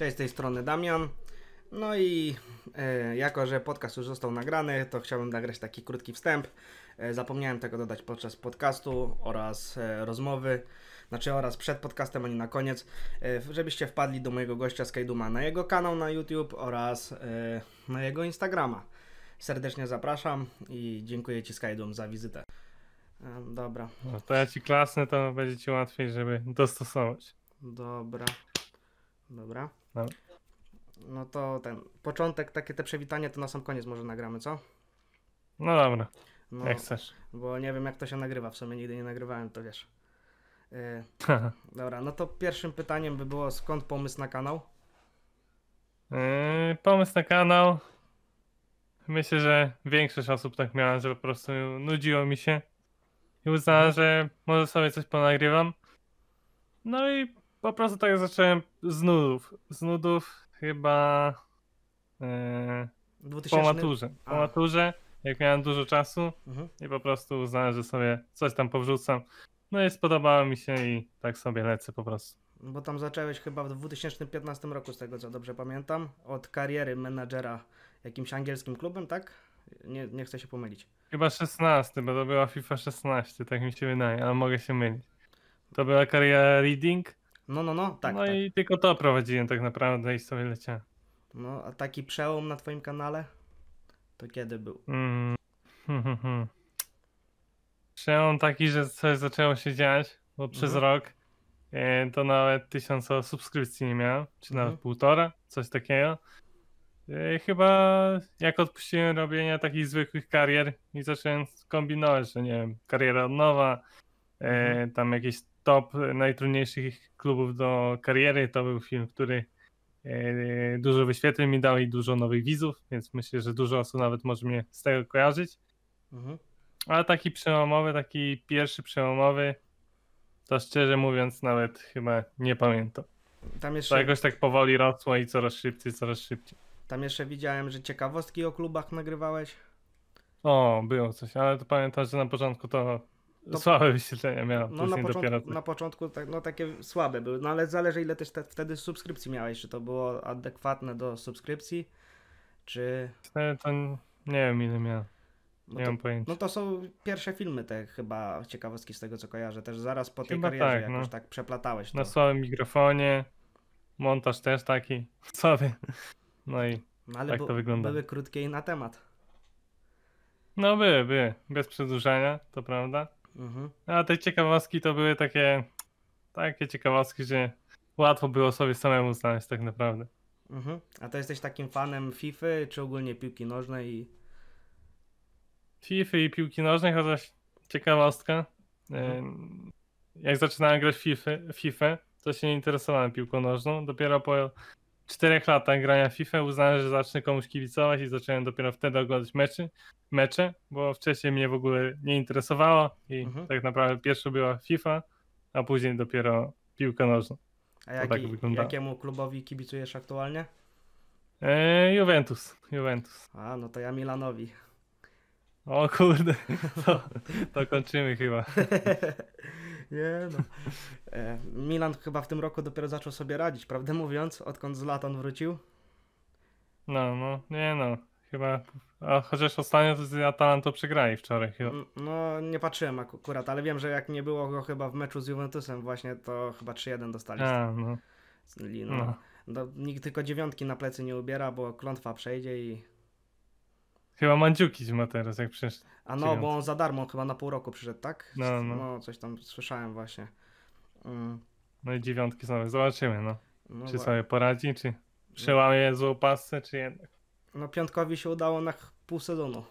Cześć, z tej strony Damian. No i e, jako, że podcast już został nagrany, to chciałbym nagrać taki krótki wstęp. E, zapomniałem tego dodać podczas podcastu oraz e, rozmowy, znaczy oraz przed podcastem, a nie na koniec, e, żebyście wpadli do mojego gościa Skyduma na jego kanał na YouTube oraz e, na jego Instagrama. Serdecznie zapraszam i dziękuję Ci Skydum za wizytę. E, dobra. No to ja Ci klasnę, to będzie Ci łatwiej, żeby dostosować. Dobra. Dobra. No. no to ten początek, takie te przewitanie, to na sam koniec może nagramy, co? No dobra. No, jak chcesz. Bo nie wiem, jak to się nagrywa. W sumie nigdy nie nagrywałem, to wiesz. Yy, dobra, no to pierwszym pytaniem by było, skąd pomysł na kanał? Yy, pomysł na kanał. Myślę, że większość osób tak miała, że po prostu nudziło mi się i uznała, mhm. że może sobie coś ponagrywam. No i po prostu tak zacząłem z nudów. Z nudów chyba e, yy, 2000... po maturze. Po maturze, jak miałem dużo czasu mhm. i po prostu uznałem, że sobie coś tam powrzucam. No i spodobało mi się i tak sobie lecę po prostu. Bo tam zacząłeś chyba w 2015 roku, z tego co dobrze pamiętam, od kariery menadżera jakimś angielskim klubem, tak? Nie, nie chcę się pomylić. Chyba 16, bo to była FIFA 16, tak mi się wydaje, ale mogę się mylić. To była kariera Reading, no, no, no, tak. No tak. i tylko to prowadziłem tak naprawdę i sobie leciałem. No, a taki przełom na twoim kanale? To kiedy był? Mm. Przełom taki, że coś zaczęło się dziać, bo przez mhm. rok e, to nawet tysiąca subskrypcji nie miałem, czy nawet mhm. półtora, coś takiego. E, chyba jak odpuściłem robienia takich zwykłych karier i zacząłem kombinować, że nie wiem, kariera od nowa, e, mhm. tam jakieś top najtrudniejszych klubów do kariery. To był film, który e, dużo wyświetleń mi dał i dużo nowych widzów, więc myślę, że dużo osób nawet może mnie z tego kojarzyć. Mhm. Ale taki przełomowy, taki pierwszy przełomowy, to szczerze mówiąc nawet chyba nie pamiętam. Tam jeszcze... To jakoś tak powoli rosło i coraz szybciej, coraz szybciej. Tam jeszcze widziałem, że ciekawostki o klubach nagrywałeś. O, było coś, ale to pamiętam, że na początku to to... Słabe wyświetlenia miałem. No na początku, dopiero... Tak. na początku tak, no, takie słabe były, no ale zależy ile też te, wtedy subskrypcji miałeś, czy to było adekwatne do subskrypcji, czy... No, to nie wiem ile miałem. No nie to, mam pojęcia. No to są pierwsze filmy te chyba ciekawostki z tego co kojarzę, też zaraz po tej karierze tak, jakoś no. tak przeplatałeś to. Na słabym mikrofonie, montaż też taki słaby. No i no, ale tak to wygląda. były krótkie i na temat. No były, były. Bez przedłużania, to prawda Mhm. No, a te ciekawostki to były takie, takie ciekawostki, że łatwo było sobie samemu znaleźć tak naprawdę. Mhm. A to jesteś takim fanem FIFA, czy ogólnie piłki nożnej? I... FIFA i piłki nożnej, chociaż ciekawostka. Mhm. Jak zaczynałem grać FIFA, FIFA, to się nie interesowałem piłką nożną. Dopiero po czterech latach grania FIFA uznałem, że zacznę komuś kibicować i zacząłem dopiero wtedy oglądać mecze, mecze, bo wcześniej mnie w ogóle nie interesowało i mhm. tak naprawdę pierwsza była FIFA, a później dopiero piłka nożna. A jaki, tak jakiemu klubowi kibicujesz aktualnie? E, Juventus, Juventus. A, no to ja Milanowi. O kurde, to, to kończymy chyba. Nie no. E, Milan chyba w tym roku dopiero zaczął sobie radzić, prawdę mówiąc, odkąd on wrócił. No, no, nie no. Chyba, a chociaż ostatnio to z Atalantą przegrali wczoraj chyba. Mm, no, nie patrzyłem akurat, ale wiem, że jak nie było go chyba w meczu z Juventusem właśnie, to chyba 3-1 dostali. A, no. Z no. no. nikt tylko dziewiątki na plecy nie ubiera, bo klątwa przejdzie i Chyba Manciukiś ma teraz, jak przyszedł. A no, bo on za darmo, chyba na pół roku przyszedł, tak? No, no. no coś tam słyszałem właśnie. Mm. No i dziewiątki znowu, zobaczymy, no. no czy bo... sobie poradzi, czy no. przełamie no. złą pasę, czy jednak. No piątkowi się udało na pół sezonu.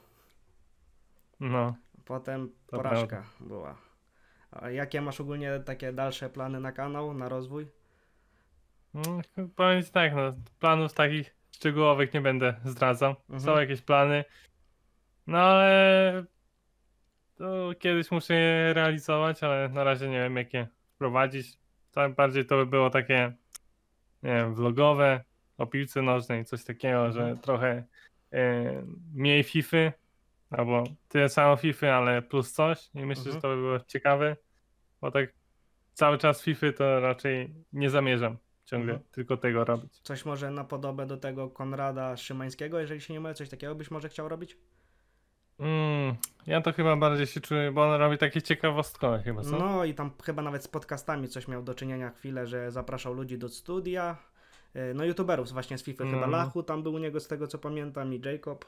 No. Potem to porażka prawda. była. A jakie masz ogólnie takie dalsze plany na kanał, na rozwój? No, powiem tak, no, planów takich szczegółowych nie będę zdradzał. Mhm. Są jakieś plany, no ale to kiedyś muszę je realizować, ale na razie nie wiem jak je prowadzić. Tak bardziej to by było takie, nie wiem, vlogowe, o piłce nożnej, coś takiego, że mhm. trochę e, mniej FIFA, y, albo tyle samo FIFA, y, ale plus coś i myślę, mhm. że to by było ciekawe, bo tak cały czas FIFA y to raczej nie zamierzam ciągle mhm. tylko tego robić. Coś może na podobę do tego Konrada Szymańskiego, jeżeli się nie mylę, coś takiego byś może chciał robić? Mm, ja to chyba bardziej się czuję, bo on robi takie ciekawostkowe chyba, co? No i tam chyba nawet z podcastami coś miał do czynienia chwilę, że zapraszał ludzi do studia, e, no youtuberów właśnie z FIFA, mm. chyba mhm. Lachu tam był u niego z tego co pamiętam i Jacob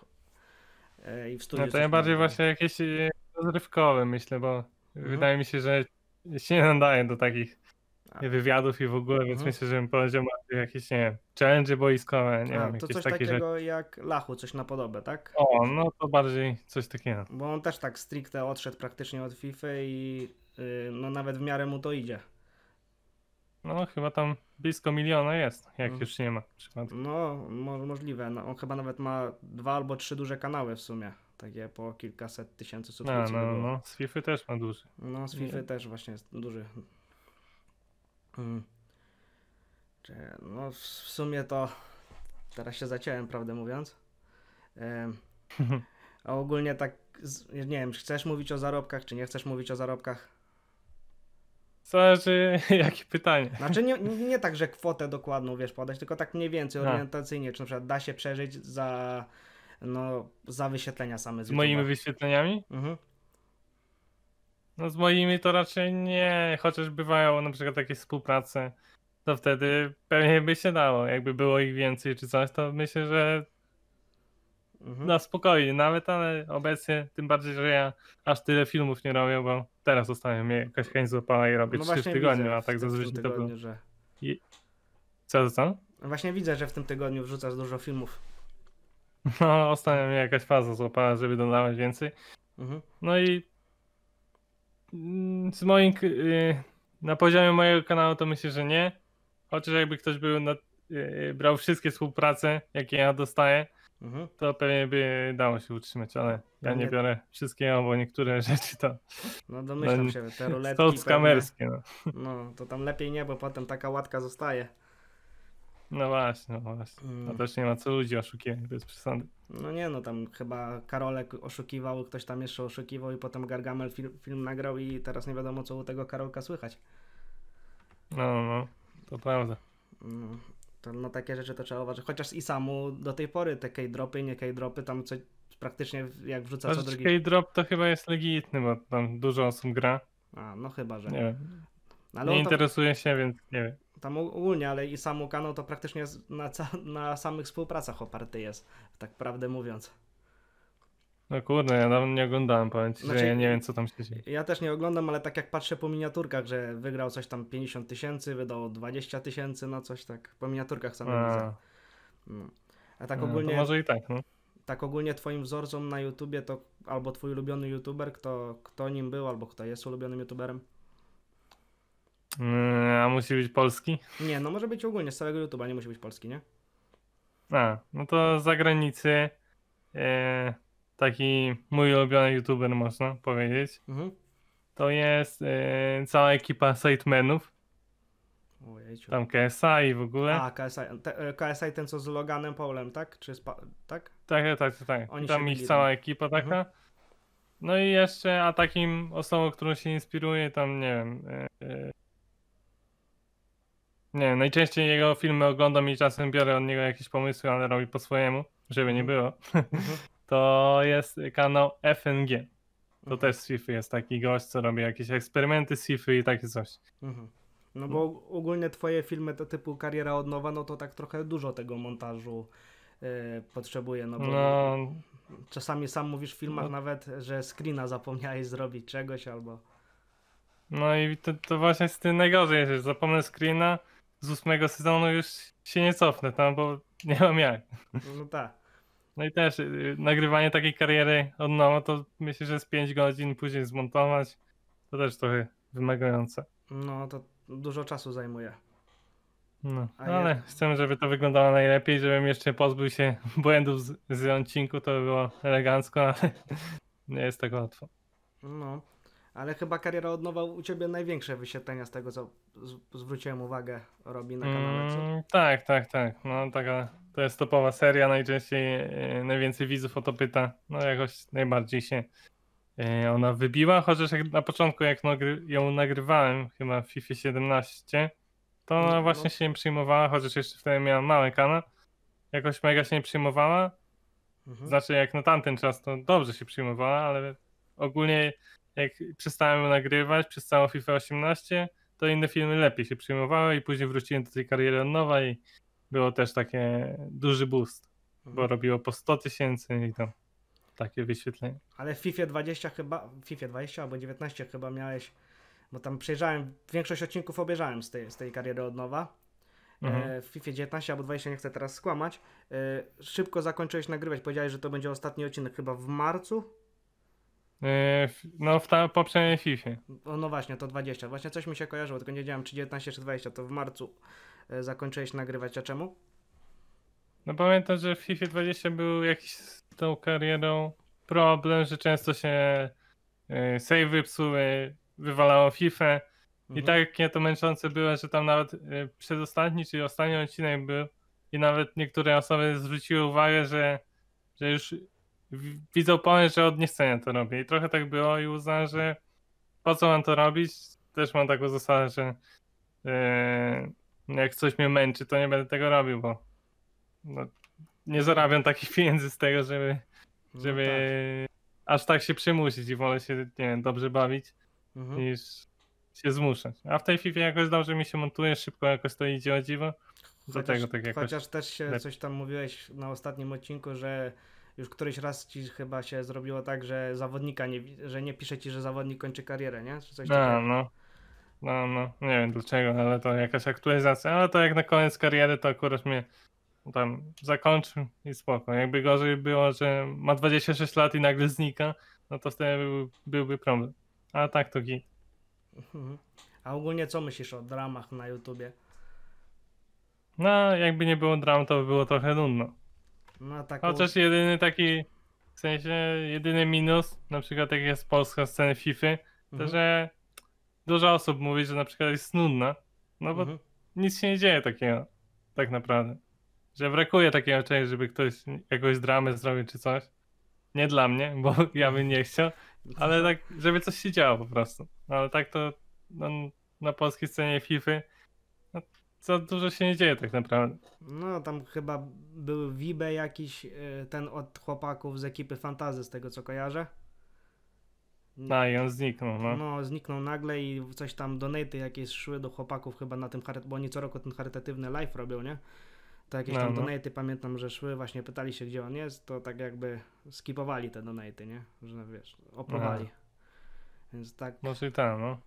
e, i w studiu. No to ja bardziej miał. No. właśnie jakieś e, rozrywkowe myślę, bo mhm. wydaje mi się, że się nie nadaje do takich wywiadów i w ogóle, więc mhm. myślę, że bym powiedział jakieś, nie wiem, challenge boiskowe, nie A, wiem, to coś takie takiego rzeczy. jak Lachu, coś na podobę, tak? O, no to bardziej coś takiego. Bo on też tak stricte odszedł praktycznie od FIFA i yy, no nawet w miarę mu to idzie. No chyba tam blisko miliona jest, jak mhm. już nie ma. No, mo możliwe. No, on chyba nawet ma dwa albo trzy duże kanały w sumie takie po kilkaset tysięcy subskrypcji. No, no, no, z FIFA też ma duży. No, z FIFA też właśnie jest duży. Mm. No w sumie to teraz się zaciąłem, prawdę mówiąc. a ogólnie tak, nie wiem, chcesz mówić o zarobkach, czy nie chcesz mówić o zarobkach? Zależy, jakie pytanie. Znaczy nie, nie tak, że kwotę dokładną wiesz podać, tylko tak mniej więcej tak. orientacyjnie, czy na przykład da się przeżyć za, no, za wyświetlenia same z, z moimi wyświetleniami? Mhm. No z moimi to raczej nie, chociaż bywają na przykład takie współprace, to wtedy pewnie by się dało. Jakby było ich więcej czy coś, to myślę, że mhm. na spokojnie nawet, no, ale obecnie, tym bardziej, że ja aż tyle filmów nie robię, bo teraz ostatnio mnie jakaś chęć złapała i robię no trzy w tygodniu, a tak zazwyczaj tygodniu, to było. Że... I... Co, co? No właśnie widzę, że w tym tygodniu wrzucasz dużo filmów. No, ostatnio mnie jakaś faza złapała, żeby dodawać więcej. Mhm. No i Mm, z moim, y, na poziomie mojego kanału to myślę, że nie. Chociaż jakby ktoś był na, y, y, brał wszystkie współprace, jakie ja dostaję, mhm. to pewnie by dało się utrzymać, ale ja no nie, nie biorę wszystkiego, bo niektóre rzeczy to... No domyślam no, się, te ruletki... kamerskie. No. no, to tam lepiej nie, bo potem taka łatka zostaje. No właśnie, no właśnie. No też nie ma co ludzi oszukiwać, to jest przesady. No nie, no tam chyba Karolek oszukiwał, ktoś tam jeszcze oszukiwał i potem Gargamel film, film nagrał i teraz nie wiadomo co u tego Karolka słychać. No, no, to prawda. No, to, no takie rzeczy to trzeba uważać. Chociaż i samu do tej pory te K-dropy, nie K-dropy, tam co, praktycznie jak wrzuca Patrz, co drugi... K-drop to chyba jest legitny, bo tam dużo osób gra. A, no chyba, że nie. nie. No, nie to... interesuje się, więc nie wiem tam ogólnie, ale i sam Ukano to praktycznie na, na samych współpracach oparty jest, tak prawdę mówiąc. No kurde, ja nawet nie oglądałem, powiem ci, znaczy, że ja nie wiem co tam się dzieje. Ja też nie oglądam, ale tak jak patrzę po miniaturkach, że wygrał coś tam 50 tysięcy, wydał 20 tysięcy, no coś tak, po miniaturkach sam widzę. Mm. A tak no, ogólnie... może i tak, no. Tak ogólnie twoim wzorcą na YouTubie to albo twój ulubiony YouTuber, kto, kto nim był, albo kto jest ulubionym YouTuberem? Mm, a musi być polski? Nie, no może być ogólnie z całego YouTube'a, nie musi być polski, nie? A, no to z zagranicy e, taki mój ulubiony YouTuber, można powiedzieć. Mhm. To jest e, cała ekipa Sitemenów. Ojejciu. Tam KSI w ogóle. A, KSI. Te, e, KSI ten co z Loganem Paulem, tak? Czy z pa- tak? Tak, tak, tak. tak. Oni tam ich cała no. ekipa taka. Mhm. No i jeszcze, a takim osobą, którą się inspiruje, tam nie wiem, e, e nie, najczęściej jego filmy oglądam i czasem biorę od niego jakieś pomysły, ale robi po swojemu, żeby nie było. Mhm. to jest kanał FNG. To mhm. też z jest taki gość, co robi jakieś eksperymenty z i takie coś. Mhm. No bo ogólnie twoje filmy to typu kariera od nowa, no to tak trochę dużo tego montażu yy, potrzebuje, no bo no... czasami sam mówisz w filmach no... nawet, że screena zapomniałeś zrobić czegoś albo... No i to, to właśnie z tym najgorzej, że zapomnę screena, z ósmego sezonu już się nie cofnę tam, bo nie mam jak. No tak. No i też y, nagrywanie takiej kariery od nowa to myślę, że z 5 godzin później zmontować to też trochę wymagające. No to dużo czasu zajmuje. No, A ale ja... chcę, żeby to wyglądało najlepiej, żebym jeszcze pozbył się błędów z, z odcinku, to by było elegancko, ale nie jest tak łatwo. No. Ale chyba kariera od nowa u ciebie największe wyświetlenia z tego, co zwróciłem uwagę, robi na kanale. Mm, tak, tak, tak. No taka to jest topowa seria. Najczęściej e, najwięcej widzów o to pyta. No jakoś najbardziej się e, ona wybiła. Chociaż jak, na początku, jak nagry ją nagrywałem, chyba w FIFA 17, to ona no, właśnie no. się nie przyjmowała. Chociaż jeszcze wtedy miała mały kanał. Jakoś mega się nie przyjmowała. Mhm. Znaczy, jak na tamten czas, to dobrze się przyjmowała, ale ogólnie jak przestałem nagrywać przez całą FIFA 18, to inne filmy lepiej się przyjmowały i później wróciłem do tej kariery od nowa i było też takie duży boost, bo mhm. robiło po 100 tysięcy i to takie wyświetlenie. Ale w FIFA 20 chyba, FIFA 20 albo 19 chyba miałeś, bo tam przejrzałem, większość odcinków obejrzałem z tej, z tej kariery od nowa. E, mhm. W FIFA 19 albo 20, nie chcę teraz skłamać. E, szybko zakończyłeś nagrywać, powiedziałeś, że to będzie ostatni odcinek chyba w marcu E, no, w poprzedniej FIFA. No właśnie, to 20. Właśnie coś mi się kojarzyło, tylko nie wiedziałem, czy 19 czy 20. To w marcu e, zakończyłeś nagrywać, a czemu? No pamiętam, że w FIFA 20 był jakiś z tą karierą problem, że często się e, savey psuły, wywalało FIFA. Mhm. I tak nie to męczące było, że tam nawet przedostatni, czyli ostatni odcinek był i nawet niektóre osoby zwróciły uwagę, że, że już widzą pomysł, że od niechcenia to robię. I trochę tak było i uznałem, że po co mam to robić? Też mam taką zasadę, że yy, jak coś mnie męczy, to nie będę tego robił, bo no, nie zarabiam takich pieniędzy z tego, żeby, no żeby no tak. aż tak się przymusić i wolę się, nie wiem, dobrze bawić mhm. niż się zmuszać. A w tej FIFA jakoś dobrze mi się montuje, szybko jakoś to idzie o dziwo. Chociaż, tak jakoś... chociaż też się coś tam mówiłeś na ostatnim odcinku, że już któryś raz ci chyba się zrobiło tak, że zawodnika nie, że nie pisze ci, że zawodnik kończy karierę, nie? Czy coś no, no. No, no, nie wiem dlaczego, ale to jakaś aktualizacja, ale to jak na koniec kariery to akurat mnie tam zakończył i spoko. Jakby gorzej było, że ma 26 lat i nagle znika, no to wtedy był, byłby problem. A tak to git. Mhm. A ogólnie co myślisz o dramach na YouTubie? No, jakby nie było dram, to by było trochę nudno. Ma taką... Chociaż jedyny taki, w sensie jedyny minus, na przykład jak jest polska scena FIFA, to mhm. że dużo osób mówi, że na przykład jest nudna, no bo mhm. nic się nie dzieje takiego, tak naprawdę. Że brakuje takiego części, żeby ktoś jakąś dramę zrobił czy coś. Nie dla mnie, bo ja bym nie chciał, ale tak, żeby coś się działo po prostu. No, ale tak to no, na polskiej scenie FIFA no, za dużo się nie dzieje tak naprawdę. No tam chyba był Wibe jakiś, y, ten od chłopaków z ekipy Fantazy, z tego co kojarzę. No i on zniknął, no. No, zniknął nagle i coś tam, donaty jakieś szły do chłopaków chyba na tym, bo oni co roku ten charytatywny live robią, nie? To jakieś no, tam no. donaty, pamiętam, że szły, właśnie pytali się, gdzie on jest, to tak jakby skipowali te donaty, nie? Że wiesz, oprowali No. Więc tak... Może i tam, no.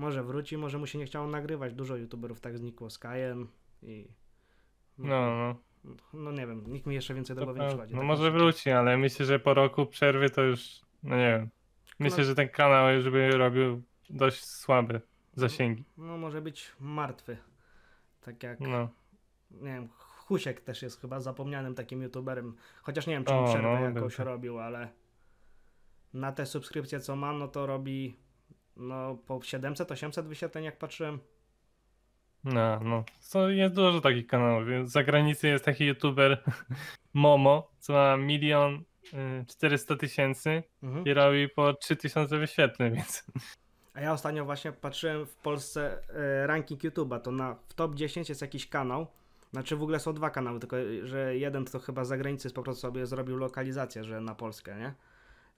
Może wróci, może mu się nie chciało nagrywać. Dużo youtuberów tak znikło. Skyen i... No, no. No, no nie wiem, nikt mi jeszcze więcej do nie przychodzi. No tak może wróci, ale myślę, że po roku przerwy to już, no nie wiem. Myślę, no. że ten kanał już by robił dość słabe zasięgi. No, no może być martwy. Tak jak, no. nie wiem, Husiek też jest chyba zapomnianym takim youtuberem. Chociaż nie wiem, czy on przerwę no, jakąś tak. robił, ale na te subskrypcje, co ma, no to robi no po 700-800 wyświetleń jak patrzyłem. No, no. So, jest dużo takich kanałów. Za granicą jest taki youtuber Momo, co ma milion 400 y, tysięcy mhm. i robi po 3000 wyświetleń, więc... A ja ostatnio właśnie patrzyłem w Polsce y, ranking YouTube'a, to na, w top 10 jest jakiś kanał, znaczy w ogóle są dwa kanały, tylko że jeden to chyba za granicą jest po prostu sobie zrobił lokalizację, że na Polskę, nie?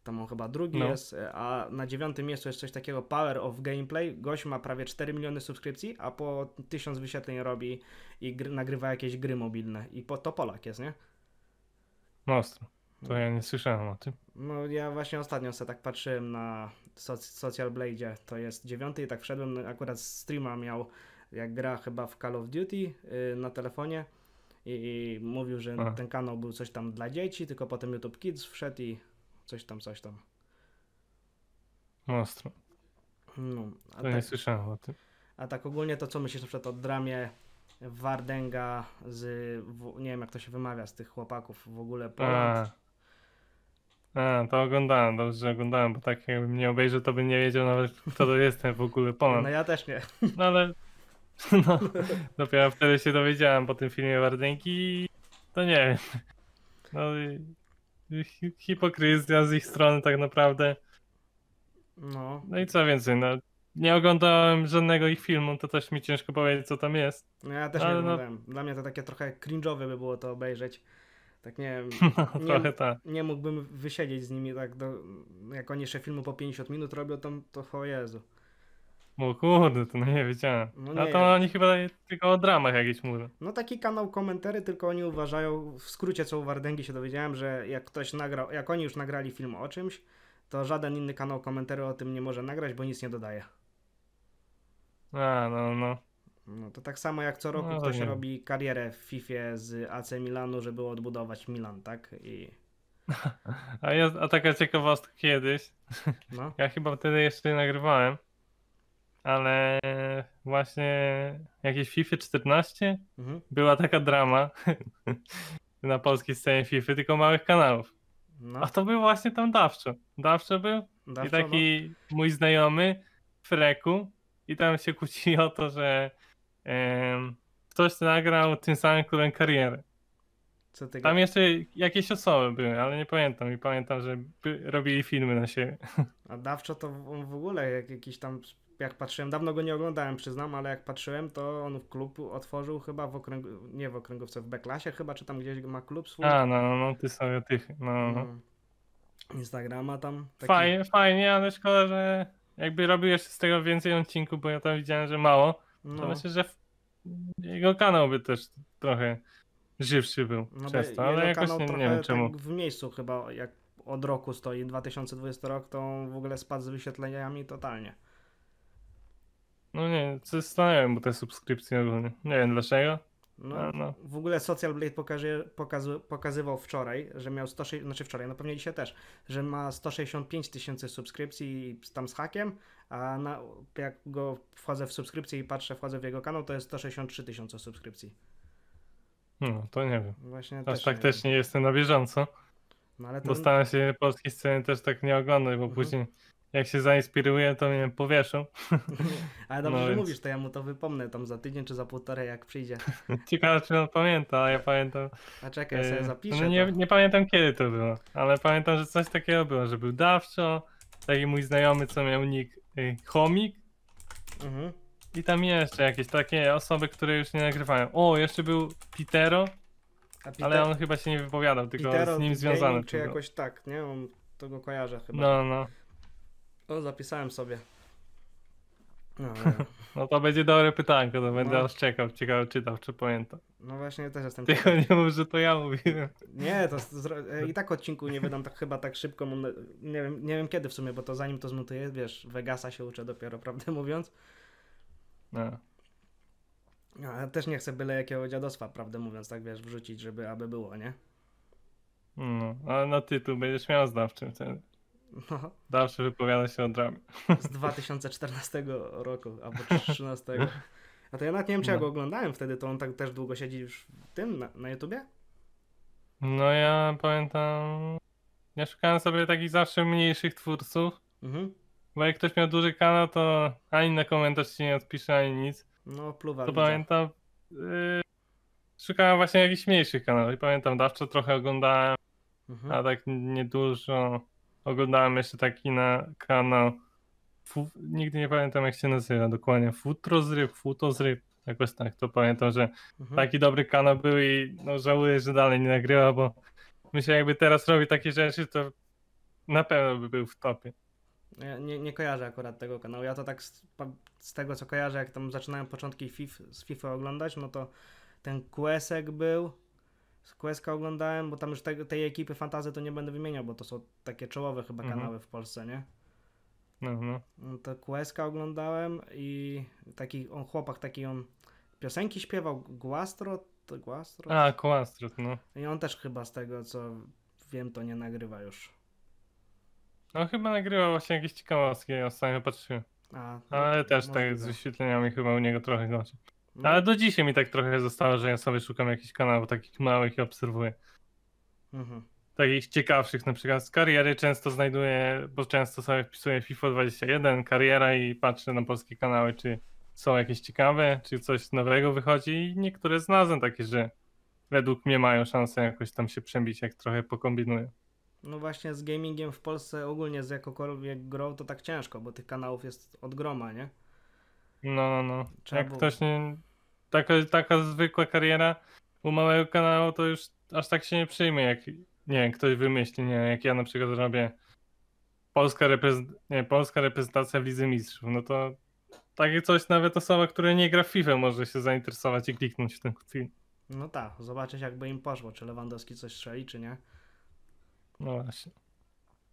Tam on chyba drugi no. jest, e, a na dziewiątym miejscu jest coś takiego Power of Gameplay. Gość ma prawie 4 miliony subskrypcji, a po tysiąc wyświetleń robi i gry, nagrywa jakieś gry mobilne. I po, to Polak jest, nie? Mostro. No to ja nie słyszałem o tym. No ja właśnie ostatnio sobie tak patrzyłem na soc Social Blade, to jest dziewiąty i tak wszedłem, no, akurat streama miał jak gra chyba w Call of Duty yy, na telefonie i, i mówił, że Aha. ten kanał był coś tam dla dzieci, tylko potem YouTube Kids wszedł i coś tam, coś tam. Mostro. No, a tak, nie słyszałem o tym. A tak ogólnie to co myślisz na przykład o dramie Wardenga z, nie wiem jak to się wymawia, z tych chłopaków w ogóle Poland? A, to oglądałem, dobrze oglądałem, bo tak jakbym nie obejrzał, to bym nie wiedział nawet kto to jestem w ogóle Poland. No ja też nie. No ale no, dopiero wtedy się dowiedziałem po tym filmie Wardenki i to nie wiem. No hipokryzja z ich strony tak naprawdę. No. No i co więcej, no nie oglądałem żadnego ich filmu, to też mi ciężko powiedzieć, co tam jest. No ja też Ale nie no- oglądałem. No... Dla mnie to takie trochę cringe'owe by było to obejrzeć. Tak nie wiem, no, nie, trochę tak. nie mógłbym wysiedzieć z nimi tak, do, jak oni jeszcze filmu po 50 minut robią, to, to o Jezu. O kurde, to no nie wiedziałem. No nie. A to oni chyba tylko o dramach jakieś mówią. No taki kanał komentary, tylko oni uważają, w skrócie co u Wardęgi się dowiedziałem, że jak ktoś nagrał, jak oni już nagrali film o czymś, to żaden inny kanał komentary o tym nie może nagrać, bo nic nie dodaje. A, no, no. No to tak samo jak co roku no, ktoś nie. robi karierę w FIFA z AC Milanu, żeby odbudować Milan, tak? I... A, ja, a taka ciekawostka kiedyś, no. ja chyba wtedy jeszcze nagrywałem, ale właśnie jakieś FIFA 14 mhm. była taka drama na polskiej scenie FIFA, tylko małych kanałów. No. A to był właśnie tam Dawczo. Dawczo był Dawczo, i taki no. mój znajomy Freku i tam się kłócili o to, że um, ktoś nagrał tym samym klubem karierę. Tam jeszcze jakieś osoby były, ale nie pamiętam. I pamiętam, że robili filmy na siebie. A Dawczo to w ogóle jak jakiś tam jak patrzyłem, dawno go nie oglądałem, przyznam, ale jak patrzyłem, to on w klub otworzył chyba w okręgu, nie w okręgówce, w Beklasie chyba, czy tam gdzieś ma klub swój. A, no, no, no ty sobie tych, no, no. no. Instagrama tam. Taki... Fajnie, fajnie, ale szkoda, że jakby robił jeszcze z tego więcej odcinków, bo ja tam widziałem, że mało. No. To myślę, że jego kanał by też trochę żywszy był no przez to, ale jakoś nie, nie wiem czemu. Tak w miejscu chyba, jak od roku stoi, 2020 rok, to w ogóle spadł z wyświetleniami totalnie. No nie, zastanawiam bo te subskrypcje ogólnie. Nie wiem dlaczego. No, no. W ogóle Social Blade pokaże, pokazywał wczoraj, że miał 160, znaczy wczoraj, no pewnie dzisiaj też, że ma 165 tysięcy subskrypcji tam z hakiem, a na, jak go wchodzę w subskrypcję i patrzę, wchodzę w jego kanał, to jest 163 tysiące subskrypcji. No, to nie wiem. Właśnie Aż też tak nie też nie jestem na bieżąco. No, ale ten... staram się polskiej sceny też tak nie bo mhm. później jak się zainspiruję, to mnie powieszą. Ale dobrze, no że więc... mówisz, to ja mu to wypomnę tam za tydzień czy za półtorej, jak przyjdzie. Ciekawe, czy on pamięta, ale ja pamiętam. A czekaj, ja sobie e, zapiszę. No nie, nie, pamiętam kiedy to było, ale pamiętam, że coś takiego było, że był Dawczo, taki mój znajomy, co miał nick y, Chomik. Mhm. I tam jeszcze jakieś takie osoby, które już nie nagrywają. O, jeszcze był Pitero, ale on chyba się nie wypowiadał, tylko Pitero z nim związany. Czy jakoś tak, nie? On to go kojarzę chyba. No, no zapisałem sobie. No, no to będzie dobre pytanie, to będę no. aż czekał, ciekawe czytał, czy pamiętam. No właśnie, też jestem Tylko nie mów, że to ja mówiłem. Nie, to, e, i tak odcinku nie wydam tak chyba tak szybko, nie wiem, nie wiem kiedy w sumie, bo to zanim to zmontuję, wiesz, Vegasa się uczę dopiero, prawdę mówiąc. No. no też nie chcę byle jakiego dziadostwa, prawdę mówiąc, tak wiesz, wrzucić, żeby aby było, nie? No, a na tytuł będziesz miał znawczym wtedy. No. Dalsze wypowiada się mądrami. Z 2014 roku albo 2013. A to ja nawet nie wiem, czy no. ja go no. oglądałem wtedy, to on tak też długo siedzi już w tym, na, na YouTubie? No ja pamiętam... Ja szukałem sobie takich zawsze mniejszych twórców, mhm. bo jak ktoś miał duży kanał, to ani na komentarz ci nie odpisze, ani nic. No, pluwa. To widzę. pamiętam... Y, szukałem właśnie jakichś mniejszych kanałów i pamiętam, dawczo trochę oglądałem, mhm. a tak niedużo oglądałem jeszcze taki na kanał, fu, nigdy nie pamiętam jak się nazywa dokładnie, Futrozryb, Futozryb, jakoś tak to pamiętam, że mhm. taki dobry kanał był i no, żałuję, że dalej nie nagrywa, bo myślę jakby teraz robi takie rzeczy, to na pewno by był w topie. Ja nie, nie kojarzę akurat tego kanału. Ja to tak z, z tego co kojarzę, jak tam zaczynałem początki FIF, z FIFA oglądać, no to ten kłesek był, Quest'a oglądałem, bo tam już te, tej ekipy fantazy to nie będę wymieniał, bo to są takie czołowe chyba mhm. kanały w Polsce, nie? No, no. no, To Quest'a oglądałem i taki on chłopak, taki on piosenki śpiewał, Guastrot, Guastrot? A, Guastrot, no. I on też chyba z tego, co wiem, to nie nagrywa już. No chyba nagrywa właśnie jakieś ciekawostki, ja ostatnio patrzyłem. A, no, Ale też tak z wyświetleniami chyba u niego trochę gorzej. No. Ale do dzisiaj mi tak trochę zostało, że ja sobie szukam jakichś kanałów takich małych i obserwuję. Mhm. Takich ciekawszych, na przykład z kariery często znajduję, bo często sobie wpisuję FIFA 21, kariera i patrzę na polskie kanały, czy są jakieś ciekawe, czy coś nowego wychodzi i niektóre znalazłem takie, że według mnie mają szansę jakoś tam się przebić, jak trochę pokombinuję. No właśnie z gamingiem w Polsce ogólnie z jakokolwiek grą to tak ciężko, bo tych kanałów jest od groma, nie? No, no, no. Trzeba Jak było. ktoś nie... Taka, taka zwykła kariera u małego kanału to już aż tak się nie przyjmie, jak nie wiem, ktoś wymyśli, nie jak ja na przykład robię polska, reprez nie, polska reprezentacja w Lidze Mistrzów, no to takie coś nawet osoba, która nie gra w FIFA może się zainteresować i kliknąć w ten film. No tak, zobaczyć jakby im poszło, czy Lewandowski coś strzeli, czy nie. No właśnie.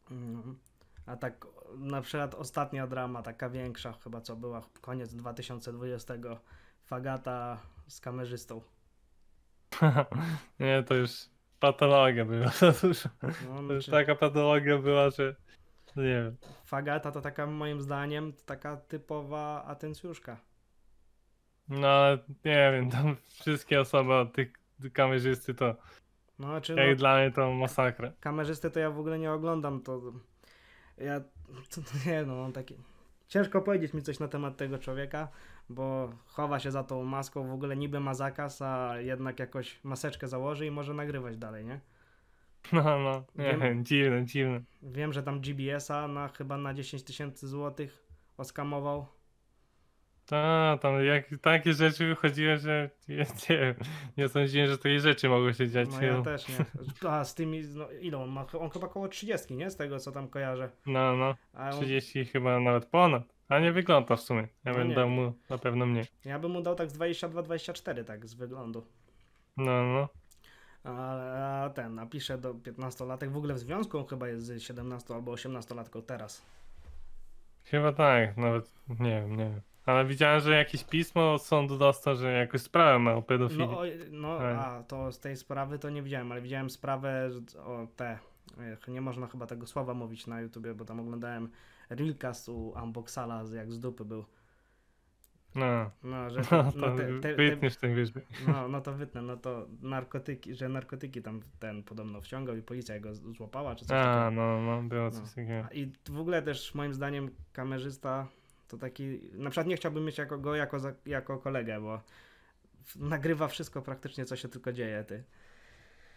No. A tak na przykład ostatnia drama, taka większa chyba co była, koniec 2020, Fagata z kamerzystą. nie, to już patologia była. To już, no, to znaczy- już czy... taka patologia była, że no nie wiem. Fagata to taka moim zdaniem taka typowa atencjuszka. No nie wiem, tam wszystkie osoby od tych kamerzysty to no, czy znaczy, jak no, dla mnie to masakra. Kamerzysty to ja w ogóle nie oglądam, to ja, to, to nie no, on taki... Ciężko powiedzieć mi coś na temat tego człowieka, bo chowa się za tą maską, w ogóle niby ma zakaz, a jednak jakoś maseczkę założy i może nagrywać dalej, nie? No, no, wiem, dziwne, dziwne. Wiem, że tam GBS-a na, chyba na 10 tysięcy złotych oskamował ta, tam no jak, takie rzeczy wychodziły, że ja nie nie sądziłem, że takie rzeczy mogły się dziać. No ja no. też nie. A z tymi, no, ile on ma? On chyba około 30, nie? Z tego co tam kojarzę. No, no, A 30 on... chyba nawet ponad. A nie wygląda w sumie. Ja no bym nie. dał mu na pewno mniej. Ja bym mu dał tak z 22-24, tak z wyglądu. No, no. A ten, napiszę do 15-latek. W ogóle w związku on chyba jest z 17 albo 18-latką teraz. Chyba tak, nawet nie wiem, nie wiem. Ale widziałem, że jakieś pismo od sądu dostał, że jakąś sprawę ma o pedofilii. No, no a to z tej sprawy to nie widziałem, ale widziałem sprawę o te. Nie można chyba tego słowa mówić na YouTubie, bo tam oglądałem Rilkas u Unboxala, jak z dupy był. No, no, że to, no, to no, te, te, wytniesz ten wierzbie. No, no to wytnę, no to narkotyki, że narkotyki tam ten podobno wciągał i policja go złapała, czy coś A, takiego. no, no, było no. coś takiego. I w ogóle też moim zdaniem kamerzysta to taki, na przykład nie chciałbym mieć jako, go jako, jako kolegę, bo nagrywa wszystko praktycznie, co się tylko dzieje, ty.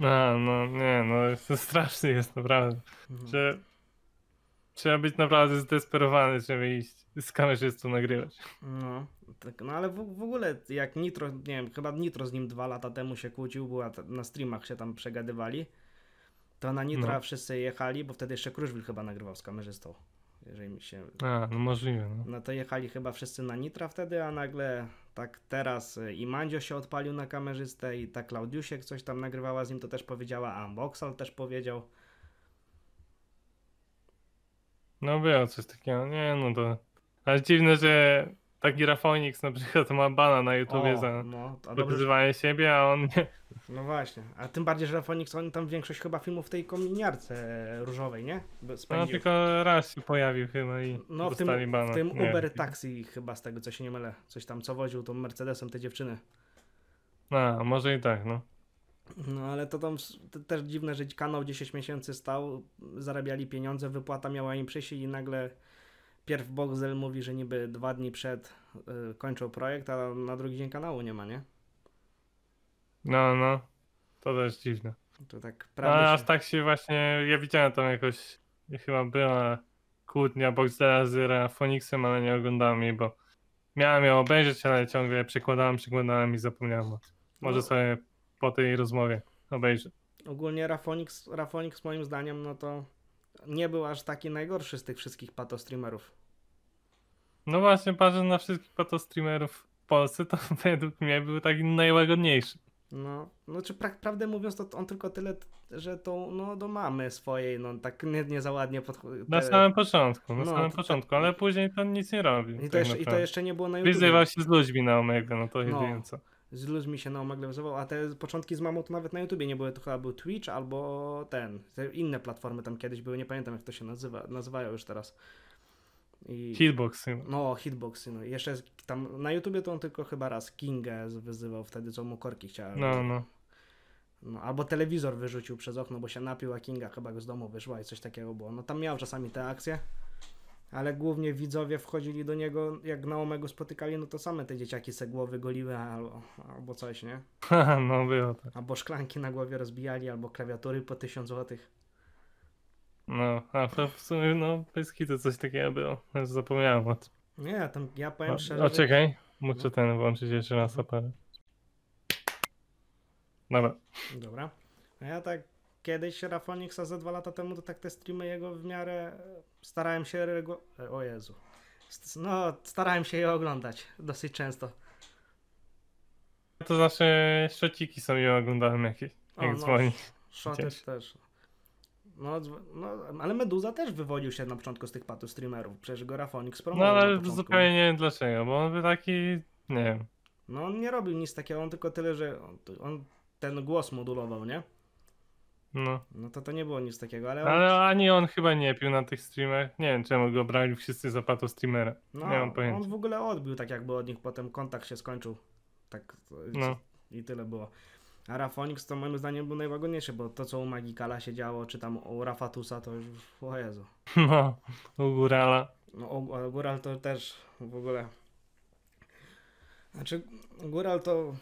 A, no nie, no to straszny jest naprawdę. Mhm. Trzeba, być naprawdę zdesperowany, żeby iść z kamerzystą nagrywać. No, tak, no ale w, w, ogóle jak Nitro, nie wiem, chyba Nitro z nim dwa lata temu się kłócił, była na streamach się tam przegadywali, to na Nitra no. wszyscy jechali, bo wtedy jeszcze Kruszwil chyba nagrywał z kamerzystą jeżeli mi się... A, no możliwe. No. no to jechali chyba wszyscy na Nitra wtedy, a nagle tak teraz e, i Mandzio się odpalił na kamerzystę i ta Klaudiusiek coś tam nagrywała z nim, to też powiedziała, a Boxal też powiedział. No było coś takiego, nie no to... Ale dziwne, że taki Rafonix na przykład ma bana na YouTubie o, za no, dobrze... siebie, a on nie. No właśnie, a tym bardziej, że Rafonix, on tam większość chyba filmów w tej kominiarce różowej, nie? No, spędził. No tylko raz się pojawił chyba i no, w tym, bana. w tym Uber Taxi chyba z tego, co się nie mylę, coś tam co woził tą Mercedesem te dziewczyny. A, może i tak, no. No ale to tam to też dziwne, że kanał 10 miesięcy stał, zarabiali pieniądze, wypłata miała im przyjść i nagle pierw Boxel mówi, że niby dwa dni przed y, kończą projekt, a na drugi dzień kanału nie ma, nie? No, no. To też dziwne. To tak no, prawda. No, aż tak się właśnie. Ja widziałem tam jakoś. Chyba była kłótnia Boxela z Rafonixem, ale nie oglądałem jej, bo miałem ją obejrzeć, ale ciągle przekładałem, przekładałem i zapomniałem o tym. Może no. sobie po tej rozmowie obejrzę. Ogólnie Rafonix, Rafonix moim zdaniem, no to nie był aż taki najgorszy z tych wszystkich patostreamerów. No właśnie, patrząc na wszystkich patostreamerów w Polsce, to według mnie był taki najłagodniejszy. No, no czy pra prawdę mówiąc, to on tylko tyle, że tą, no, do mamy swojej, no, tak nie, nie za ładnie podchodzi. Na samym początku, na no, samym początku, tak. ale później to nic nie robi. I, tak I to jeszcze nie było na YouTube. Wyzywał się z ludźmi na Omega, no to no. jedynie co z ludźmi się naomaglezował, a te początki z mamą to nawet na YouTubie nie były, to chyba był Twitch albo ten, inne platformy tam kiedyś były, nie pamiętam jak to się nazywa, nazywają już teraz. I, hitboxy. No, hitboxy. No. Jeszcze tam na YouTubie to on tylko chyba raz Kingę wyzywał wtedy, co mu korki chciały. No, no. No, albo telewizor wyrzucił przez okno, bo się napił, a Kinga chyba go z domu wyszła i coś takiego było. No tam miał czasami te akcje ale głównie widzowie wchodzili do niego, jak Naomego spotykali, no to same te dzieciaki se głowy goliły albo, albo coś, nie? no było tak. Albo szklanki na głowie rozbijali, albo klawiatury po tysiąc złotych. No, a w sumie, no, to coś takiego było. Już zapomniałem o tym. Nie, tam ja powiem o, szczerze. O, czekaj, muszę no. ten włączyć jeszcze raz aparat. Dobra. Dobra. A no ja tak kiedyś Rafoniksa za dwa lata temu, to tak te streamy jego w miarę e, starałem się regu... E, o Jezu. No, starałem się je oglądać dosyć często. To zawsze znaczy, szociki sobie oglądałem jakieś, jak o, no, dzwoni. Szoty też. No, no, ale Meduza też wywodził się na początku z tych patów streamerów, przecież go Rafonix no, promował No ale zupełnie nie wiem dlaczego, bo on był taki, nie wiem. No on nie robił nic takiego, on tylko tyle, że on, on ten głos modulował, nie? No. no to to nie było nic takiego, ale... On... Ale ani on chyba nie pił na tych streamach. Nie wiem, czemu go brali wszyscy za pato streamera. No, nie mam pojęcia. on w ogóle odbił, tak jakby od nich potem kontakt się skończył. Tak no. i tyle było. A Rafonix to moim zdaniem był najłagodniejszy, bo to co u Magikala się działo, czy tam u Rafatusa, to już, o Jezu. No, u Górala. No, u, Góral to też w ogóle... Znaczy, Góral to,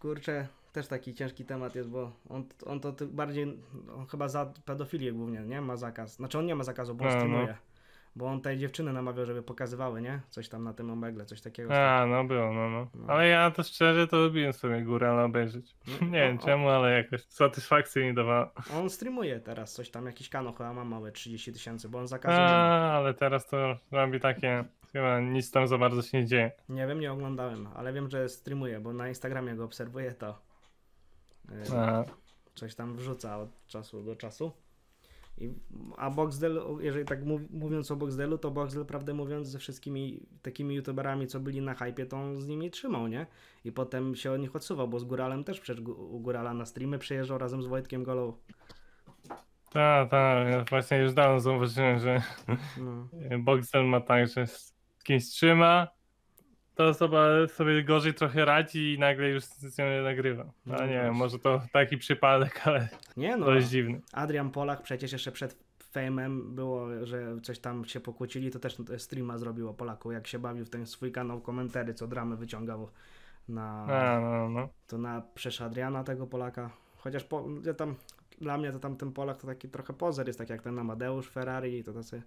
kurczę, też taki ciężki temat jest, bo on, on to bardziej, on chyba za pedofilię głównie, nie? Ma zakaz. Znaczy on nie ma zakazu, bo on no. streamuje. Bo on tej dziewczyny namawiał, żeby pokazywały, nie? Coś tam na tym omegle, coś takiego. A, no było, no, no. no. Ale ja to szczerze to lubiłem sobie górę obejrzeć. No, nie wiem on, czemu, ale jakoś satysfakcji mi dawała. On streamuje teraz coś tam, jakiś kanał chyba ma mały, 30 tysięcy, bo on zakazuje. A, ale teraz to robi takie chyba nic tam za bardzo się nie dzieje. Nie wiem, nie oglądałem, ale wiem, że streamuje, bo na Instagramie go obserwuję to. Yy, a. Coś tam wrzuca od czasu do czasu. I, a Boxdel, jeżeli tak mów, mówiąc o Boxdelu, to Boxdel, prawdę mówiąc, ze wszystkimi takimi youtuberami, co byli na hypie, to on z nimi trzymał, nie? I potem się od nich odsuwał, bo z Góralem też przed u Górala na streamy przyjeżdżał razem z Wojtkiem Golą. Tak, tak, ja właśnie już dawno zauważyłem, że no. Boxdel ma tak, że z kimś trzyma, ta osoba sobie gorzej trochę radzi i nagle już z nią nie nagrywa. No, no nie wiem, może to taki przypadek, ale nie no. dziwny. Adrian Polak przecież jeszcze przed Fame'em było, że coś tam się pokłócili, to też streama zrobiło Polaku, jak się bawił w ten swój kanał komentary, co dramy wyciągał na... A, no, no. To na przecież Adriana tego Polaka. Chociaż po, ja tam, dla mnie to tam ten Polak to taki trochę pozer jest, tak jak ten Amadeusz Ferrari, i to tacy...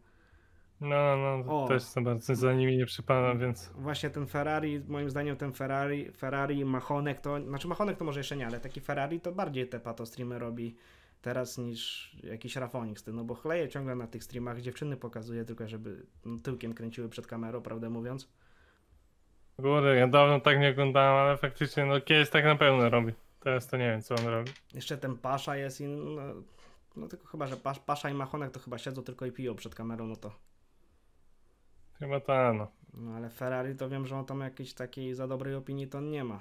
No, no, o. też za bardzo za nimi nie przypadam, więc... Właśnie ten Ferrari, moim zdaniem ten Ferrari, Ferrari, Mahonek to... Znaczy Mahonek to może jeszcze nie, ale taki Ferrari to bardziej te pato streamy robi teraz niż jakiś rafonik z tym, no bo chleje ciągle na tych streamach, dziewczyny pokazuje tylko, żeby no, tyłkiem kręciły przed kamerą, prawdę mówiąc. Góry, ja dawno tak nie oglądałem, ale faktycznie, no kiedyś tak na pewno robi. Teraz to nie wiem, co on robi. Jeszcze ten Pasza jest inny, No, no tylko chyba, że Pasza i Mahonek to chyba siedzą tylko i piją przed kamerą, no to... Chyba ta, no. No ale Ferrari to wiem, że on tam jakiejś takiej za dobrej opinii to nie ma.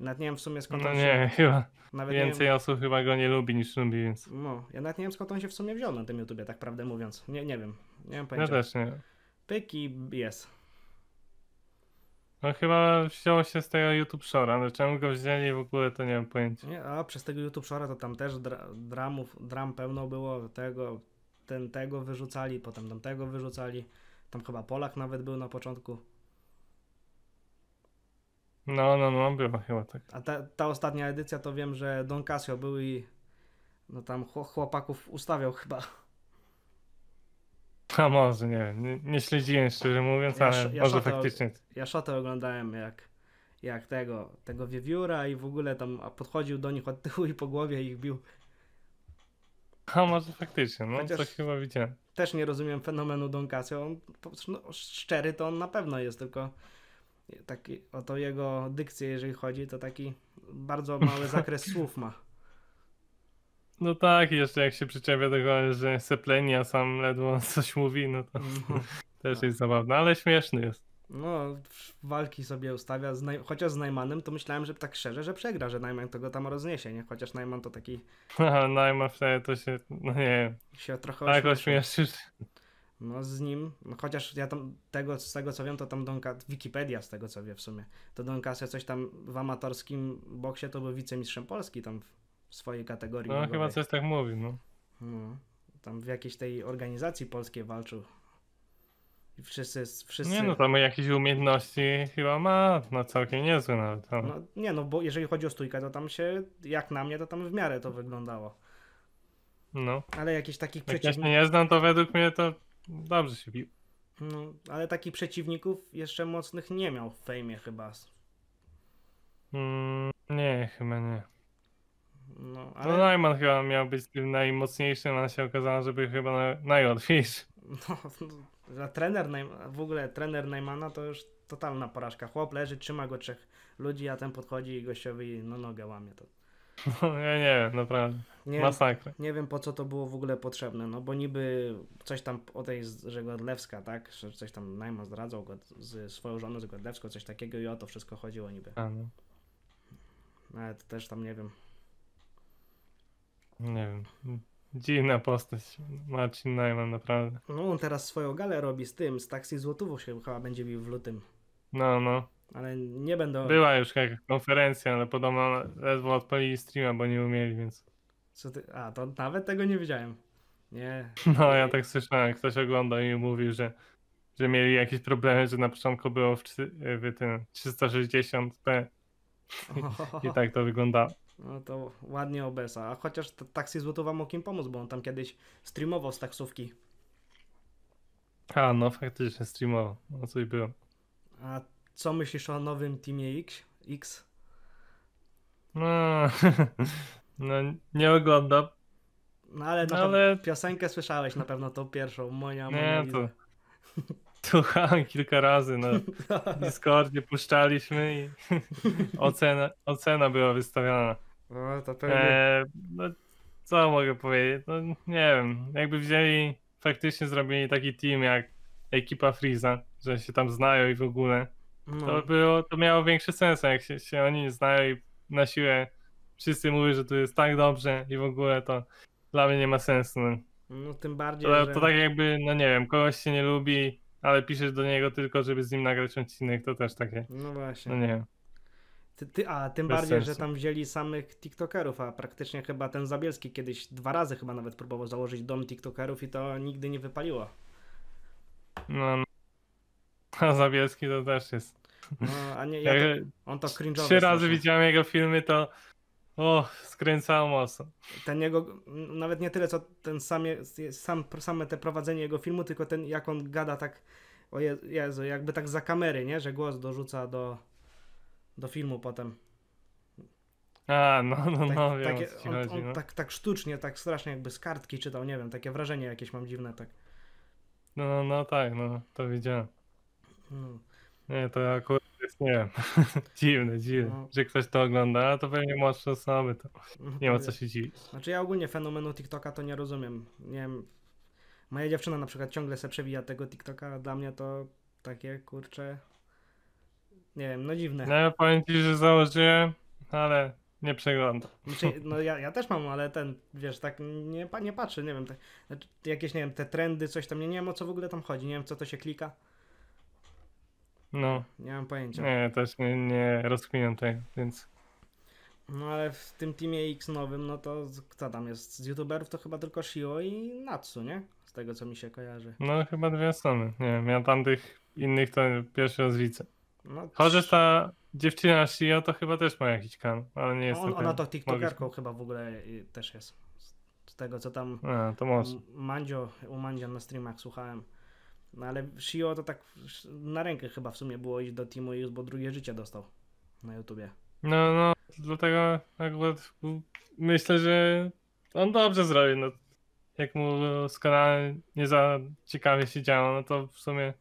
Nawet nie wiem w sumie skąd no on się... nie, chyba. Nawet Więcej nie... osób chyba go nie lubi niż lubi, więc... No, ja nawet nie wiem skąd on się w sumie wziął na tym YouTubie, tak prawdę mówiąc. Nie, nie wiem. Nie wiem pojęcia. Ja też nie. Pyk i jest. No chyba wziął się z tego YouTube Shora, no czemu go wzięli w ogóle to nie mam pojęcia. Nie, a przez tego YouTube Shora to tam też dra dramów, dram pełno było, tego, ten tego wyrzucali, potem tamtego wyrzucali. Tam chyba Polak nawet był na początku. No, no, no, no była chyba tak. A ta, ta ostatnia edycja to wiem, że Don Casio był i no tam chłopaków ustawiał chyba. A może, nie, nie, nie śledziłem szczerze mówiąc, ja, ale ja może faktycznie. Ja szatę oglądałem jak, jak tego, tego wiewióra i w ogóle tam podchodził do nich od tyłu i po głowie ich bił. A może faktycznie, no Chociaż chyba widziałem. Też nie rozumiem fenomenu Don Casio. On, no, szczery to on na pewno jest, tylko taki, o to jego dykcję, jeżeli chodzi, to taki bardzo mały zakres słów ma. No tak, jeszcze jak się przyczepia do tego, że seplenia sam ledwo coś mówi, no to mhm. też tak. jest zabawne, ale śmieszny jest no, walki sobie ustawia, z chociaż z Najmanem to myślałem, że tak szczerze, że przegra, że Najman to go tam rozniesie, nie? Chociaż Najman to taki... Aha, Najman wtedy to się, no nie Się trochę Tak, No z nim, no, chociaż ja tam tego, z tego co wiem, to tam donka Wikipedia z tego co wie w sumie, to donka Casio coś tam w amatorskim boksie to był wicemistrzem Polski tam w swojej kategorii. No chyba coś tak mówi, no. No, tam w jakiejś tej organizacji polskiej walczył, wszyscy, wszyscy... Nie no, tam jakieś umiejętności chyba ma, no całkiem niezły nawet. No. no, nie no, bo jeżeli chodzi o stójkę, to tam się, jak na mnie, to tam w miarę to wyglądało. No. Ale jakichś takich jak przeciwników... Ja się nie znam, to według mnie to dobrze się bił. No, ale takich przeciwników jeszcze mocnych nie miał w fejmie chyba. Mm, nie, chyba nie. No, no ale... no Najman chyba miał być tym najmocniejszym, a się okazało, że był chyba naj... najłatwiejszy. No, no trener, w ogóle trener Neymana to już totalna porażka. Chłop leży, trzyma go trzech ludzi, a ten podchodzi i gościowi no, nogę łamie to. No, ja nie wiem, naprawdę. Nie, Masakra. Nie wiem po co to było w ogóle potrzebne, no bo niby coś tam o tej, że Godlewska, tak? Że coś tam Neyman zdradzał go, z, swoją żoną z Godlewską, coś takiego i o to wszystko chodziło niby. A, no. Ale to też tam nie wiem. Nie wiem. Dziwna postać, Marcin Najman, naprawdę. No, on teraz swoją galę robi z tym, z taksy złotówą się chyba będzie bił w lutym. No, no. Ale nie będą. Była już jakaś konferencja, ale podobno ledwo odpalili streama, bo nie umieli, więc. Co ty? A, to nawet tego nie widziałem. Nie. No, ja tak słyszałem, ktoś oglądał i mówił, że, że mieli jakieś problemy, że na początku było w, w tym 360p. I, I tak to wyglądało. No to ładnie obesa. A chociaż taksi złotowa mu kim pomóc, bo on tam kiedyś streamował z taksówki. A, no faktycznie streamował. No coś było. A co myślisz o nowym Teamie X? X? No, no nie oglądam. No ale, no, ale... piosenkę słyszałeś na pewno tą pierwszą, moja, moja Nie, to... Słuchałem kilka razy na no. Discordzie, puszczaliśmy i ocena, ocena była wystawiana. No to pewnie. E, no, co mogę powiedzieć? No, nie wiem. Jakby wzięli, faktycznie zrobili taki team jak ekipa Freeza, że się tam znają i w ogóle. No. To, było, to miało większy sens, jak się, się oni znają i na siłę wszyscy mówią, że tu jest tak dobrze i w ogóle to dla mnie nie ma sensu. No, no tym bardziej. To, że... to tak jakby, no nie wiem, kogoś się nie lubi, ale piszesz do niego tylko, żeby z nim nagrać odcinek, to też takie. No właśnie. No nie wiem. Ty, ty, a tym Bez bardziej, sensu. że tam wzięli samych TikTokerów, a praktycznie chyba ten Zabielski kiedyś dwa razy chyba nawet próbował założyć dom TikTokerów i to nigdy nie wypaliło. No, no. A Zabielski to też jest. No, a nie, ja to, on to cringe'owy. Trzy razy widziałem jego filmy, to o, skręcał mocno. Ten jego, nawet nie tyle, co ten same, sam, same te prowadzenie jego filmu, tylko ten, jak on gada tak, o Jezu, jakby tak za kamery, nie? Że głos dorzuca do do filmu potem. A, no, no, no, tak, wiem, takie, on, chodzi, no. Tak, tak sztucznie, tak strasznie jakby z kartki czytał, nie wiem, takie wrażenie jakieś mam dziwne, tak. No, no, no tak, no, to widziałem. No. Nie, to akurat jest, nie wiem, dziwne, dziwne, no. że ktoś to ogląda, to pewnie młodsze osoby, to no, nie ma co się dziwić. Znaczy ja ogólnie fenomenu TikToka to nie rozumiem, nie wiem, moja dziewczyna na przykład ciągle se przewija tego TikToka, a dla mnie to takie, kurcze nie wiem, no dziwne. No ja powiem ci, że założyłem, ale nie przeglądam. Znaczy, no ja, ja też mam, ale ten, wiesz, tak nie, nie patrzę, nie wiem, tak, znaczy, jakieś, nie wiem, te trendy, coś tam, nie, nie wiem o co w ogóle tam chodzi, nie wiem co to się klika. No. Nie mam pojęcia. Nie, też nie, nie rozkminiam tutaj, więc... No ale w tym Teamie X nowym, no to kto tam jest? Z youtuberów to chyba tylko Shio i Natsu, nie? Z tego co mi się kojarzy. No chyba dwie strony, nie wiem, ja tamtych innych to pierwszy raz widzę. No, Chociaż ta dziewczyna Shio to chyba też ma jakiś kan, ale nie jest on, Ona to tiktokerką Mogę... chyba w ogóle y, też jest. Z tego co tam A, to może. Mandzio, u na streamach słuchałem. No ale Shio to tak na rękę chyba w sumie było iść do Teamu już bo drugie życie dostał na YouTubie. No, no, dlatego akurat myślę, że on dobrze zrobił. No, jak mu z kanału nie za ciekawie się działo, no to w sumie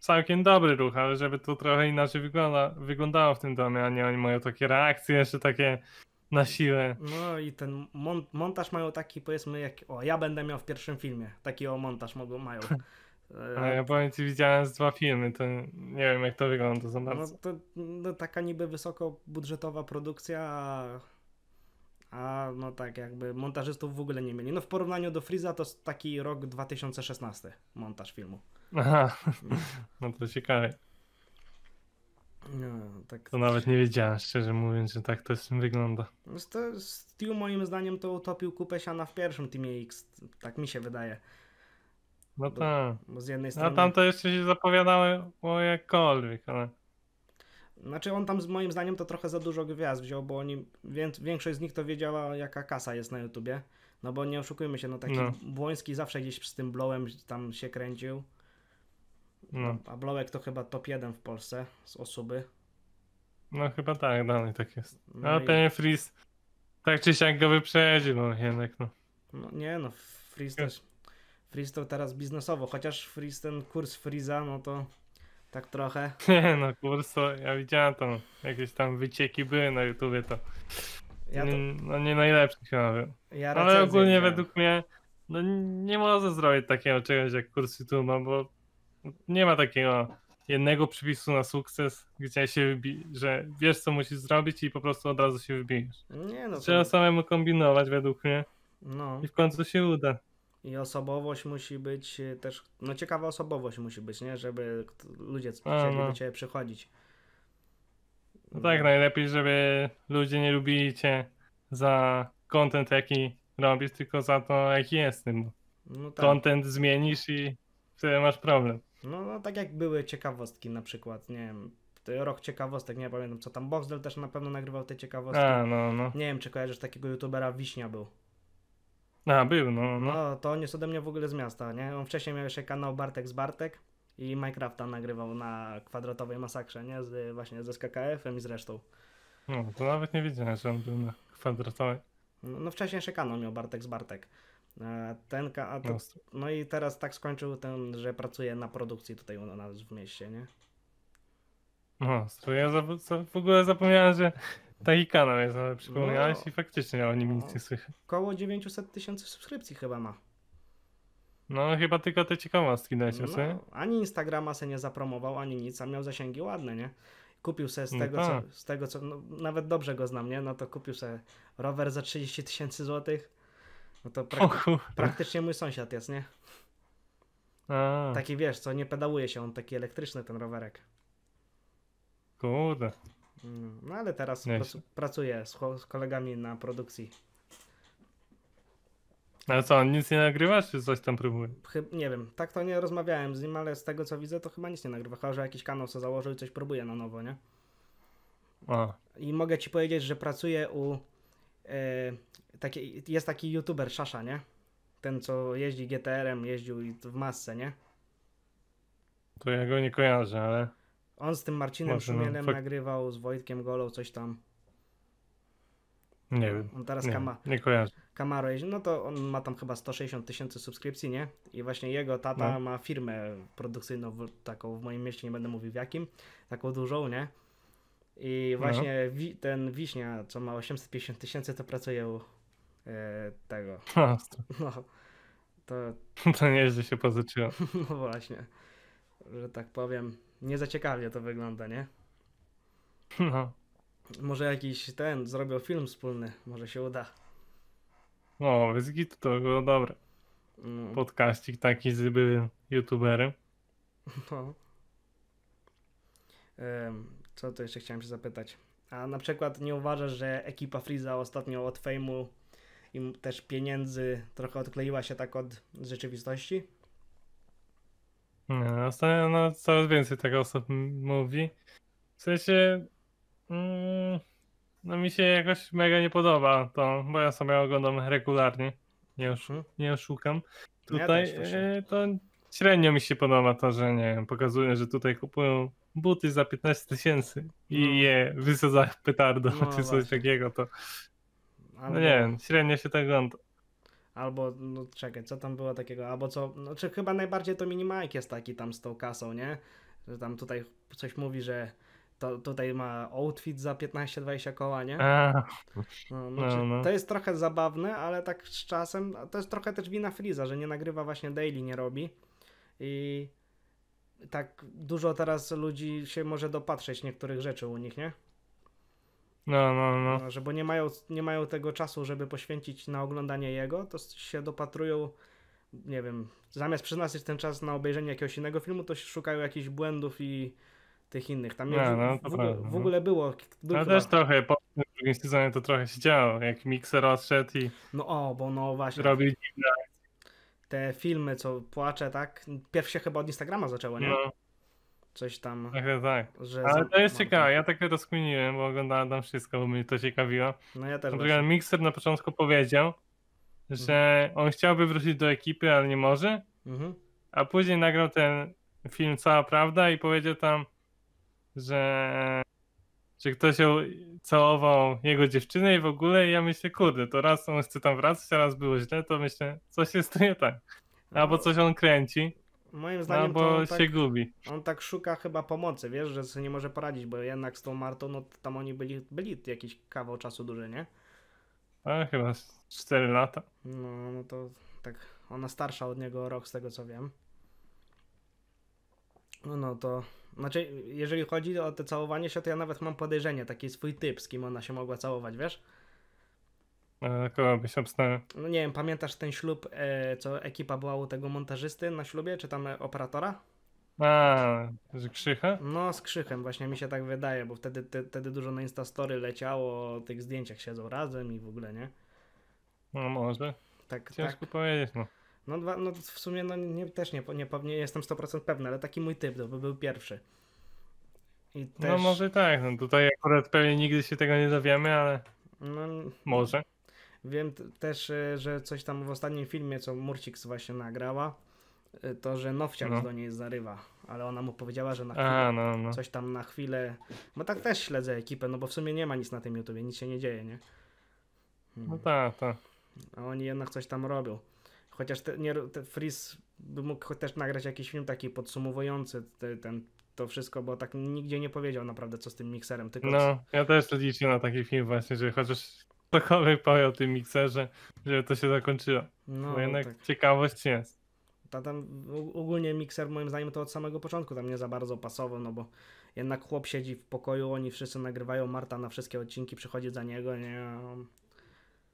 całkiem dobry ruch, ale żeby to trochę inaczej wygląda, wyglądało w tym domie, a nie oni mają takie reakcje jeszcze takie na siłę. No i ten mon montaż mają taki powiedzmy jak, o ja będę miał w pierwszym filmie, taki o montaż mogą, mają. A ja powiem ci, widziałem z dwa filmy, to nie wiem jak to wygląda za no bardzo. No to no, taka niby wysokobudżetowa produkcja, a, a no tak jakby montażystów w ogóle nie mieli. No w porównaniu do Friza to taki rok 2016 montaż filmu. Aha, mm. no to ciekawe. No, tak. To nawet nie wiedziałem, szczerze mówiąc, że tak to tym wygląda. To no, tyłu moim zdaniem to utopił kupę siana w pierwszym Teamie X, tak mi się wydaje. No tak. Bo z jednej strony... A tam to jeszcze się zapowiadało o jakkolwiek, ale... Znaczy on tam z moim zdaniem to trochę za dużo gwiazd wziął, bo oni, większość z nich to wiedziała jaka kasa jest na YouTubie. No bo nie oszukujmy się, no taki no. Błoński zawsze gdzieś z tym blowem tam się kręcił. No. A Blowek to chyba top 1 w Polsce z osoby. No chyba tak, dalej tak jest. No Ale i... pewnie Freeze tak czy siak go wyprzedzi, no jednak no. No nie no, Freeze też... Freeze to teraz biznesowo, chociaż Freeze, ten kurs Freeza, no to tak trochę. Nie no, kurs to ja widziałem tam, jakieś tam wycieki były na YouTubie to... Ja to... No nie najlepszy chyba był. Ja Ale ogólnie według mnie, no nie można zrobić takiego czegoś jak kurs YouTube, no bo nie ma takiego jednego przypisu na sukces, gdzie się wybi- że wiesz co musisz zrobić i po prostu od razu się wybijesz. Nie, no Trzeba to... samemu kombinować według mnie. No. I w końcu się uda. I osobowość musi być e, też, no ciekawa osobowość musi być, nie? Żeby ludzie chcieli no. do ciebie przychodzić. No tak, najlepiej, żeby ludzie nie lubili cię za content jaki robisz, tylko za to jaki jest. Tym. No tak. Content zmienisz i wtedy masz problem. No, no tak jak były ciekawostki na przykład, nie wiem, rok ciekawostek, nie pamiętam co tam, Boxdel też na pewno nagrywał te ciekawostki. A, no, no. Nie wiem, czy kojarzysz takiego youtubera, Wiśnia był. A, był, no, no. No, to on jest ode mnie w ogóle z miasta, nie? On wcześniej miał jeszcze kanał Bartek z Bartek i Minecrafta nagrywał na kwadratowej masakrze, nie? Z, właśnie ze SKKF-em i z resztą. No, to nawet nie widziałem, że on był na kwadratowej. No, no wcześniej jeszcze kanał miał Bartek z Bartek. E, ten, a to, no i teraz tak skończył ten, że pracuje na produkcji tutaj u nas w mieście, nie? Ostro. No, ja za, za, w ogóle zapomniałem, że taki kanał jest, ale przypomniałeś no, i faktycznie o nim nic no. nie słychać. Koło 900 tysięcy subskrypcji chyba ma. No chyba tylko te ciekawostki dajcie, no, sobie. Ani Instagrama se nie zapromował, ani nic, a miał zasięgi ładne, nie? Kupił se z no tego, no, co, tak. z tego co, no, nawet dobrze go znam, nie? No to kupił se rower za 30 tysięcy złotych no to oh, praktycznie mój sąsiad jest, nie? A. Taki wiesz, co nie pedałuje się, on taki elektryczny ten rowerek. Kurde. Mm, no ale teraz pracu pracuję z, z, kolegami na produkcji. Ale co, on nic nie nagrywa, czy coś tam próbuje? nie wiem, tak to nie rozmawiałem z nim, ale z tego co widzę, to chyba nic nie nagrywa. Chyba, że jakiś kanał sobie założył i coś próbuje na nowo, nie? A. I mogę ci powiedzieć, że pracuję u E, taki, jest taki youtuber Szasza, nie? Ten, co jeździ GTR-em, jeździł w masce, nie? To ja go nie kojarzę, ale... On z tym Marcinem Może, no, Szumielem no, nagrywał, z Wojtkiem Golą, coś tam. Nie no, wiem. On teraz nie, kama... nie kojarzę. jeździ, no to on ma tam chyba 160 tysięcy subskrypcji, nie? I właśnie jego tata no. ma firmę produkcyjną w, taką w moim mieście, nie będę mówił w jakim, taką dużą, nie? I no. właśnie no. wi ten Wiśnia, co ma 850 tysięcy, to pracuje u e, tego. no, to... to nieźle się pozyczyło. No właśnie, że tak powiem, nie za ciekawie to wygląda, nie? No. Może jakiś ten zrobił film wspólny, może się uda. No, z git to było dobre. No. Mm. Podkaścik taki z youtuberem. No. Co to jeszcze chciałem się zapytać? A na przykład nie uważasz, że ekipa Freeza ostatnio od fejmu i też pieniędzy trochę odkleiła się tak od rzeczywistości? No, ostatnio no, coraz więcej tego osób mówi. W sensie mm, no mi się jakoś mega nie podoba to, bo ja sobie oglądam regularnie. Nie, oszu- mhm. nie oszukam. No tutaj ja e, to średnio mi się podoba to, że nie wiem, pokazują, że tutaj kupują buty za 15 tysięcy i no. je wysadza petardo no, czy coś takiego, to no Albo... no nie wiem, średnio się tak ogląda. Albo, no czekaj, co tam było takiego, albo co, no czy chyba najbardziej to minimajk jest taki tam z tą kasą, nie? Że tam tutaj coś mówi, że to, tutaj ma outfit za 15-20 koła, nie? no, no, no, no, To jest trochę zabawne, ale tak z czasem, to jest trochę też wina Friza, że nie nagrywa właśnie daily, nie robi. I tak dużo teraz ludzi się może dopatrzeć niektórych rzeczy u nich, nie? No, no, no. no żeby że bo nie mają, nie mają tego czasu, żeby poświęcić na oglądanie jego, to się dopatrują, nie wiem, zamiast przeznaczyć ten czas na obejrzenie jakiegoś innego filmu, to szukają jakichś błędów i tych innych. Tam nie, no, w, ogóle, w, no. ogóle, było. No też trochę, po drugim sezonie to trochę się działo, jak mikser odszedł i. No o, bo no właśnie. Robił dziwne te filmy, co płacze, tak? Pierwsze chyba od Instagrama zaczęło, nie? No. Coś tam. Tak, tak. tak. Ale to jest ciekawe, ja takie rozkminiłem, bo oglądałem tam wszystko, bo mnie to ciekawiło. No ja też. Na Mixer na początku powiedział, że mhm. on chciałby wrócić do ekipy, ale nie może. Mhm. A później nagrał ten film Cała Prawda i powiedział tam, że czy ktoś ją całował jego dziewczynę i w ogóle i ja myślę, kurde, to raz on chce tam wracać, a raz było źle, to myślę, coś jest nie tak. No, albo coś on kręci. Moim zdaniem albo się tak, gubi. On tak szuka chyba pomocy, wiesz, że sobie nie może poradzić, bo jednak z tą Martą, no tam oni byli, byli jakiś kawał czasu duży, nie? A chyba 4 lata. No, no to tak, ona starsza od niego rok z tego co wiem. No, no to znaczy, jeżeli chodzi o to całowanie się, to ja nawet mam podejrzenie, taki swój typ, z kim ona się mogła całować, wiesz? A e, kogo byś obstawiał? No nie wiem, pamiętasz ten ślub, e, co ekipa była u tego montażysty na ślubie, czy tam e, operatora? A, z Krzycha? No, z Krzychem, właśnie mi się tak wydaje, bo wtedy, te, wtedy dużo na Instastory leciało, o tych zdjęciach siedzą razem i w ogóle, nie? No może. Tak, Ciężko tak. powiedzieć, no. No, dwa, no w sumie no, nie, też nie, nie, nie jestem 100% pewny, ale taki mój typ to by był pierwszy. No też... No może tak, no tutaj akurat pewnie nigdy się tego nie dowiemy, ale no, może. Wiem też, e, że coś tam w ostatnim filmie, co Murcik właśnie nagrała, e, to, że Nowciak no. do niej zarywa, ale ona mu powiedziała, że na chwilę, no, no. coś tam na chwilę, bo tak też śledzę ekipę, no bo w sumie nie ma nic na tym YouTubie, nic się nie dzieje, nie? No hmm. No tak, tak. A oni jednak coś tam robią. Chociaż ten te Freeze by mógł też nagrać jakiś film taki podsumowujący te, ten, to wszystko, bo tak nigdzie nie powiedział naprawdę co z tym mikserem. Tylko... No, ja też liczę na taki film właśnie, że chociaż cokolwiek powie o tym mikserze, żeby to się zakończyło. No, bo jednak tak. ciekawość jest. Ta tam ogólnie mikser moim zdaniem to od samego początku tam nie za bardzo pasował, no bo jednak chłop siedzi w pokoju, oni wszyscy nagrywają, Marta na wszystkie odcinki przychodzi za niego, nie?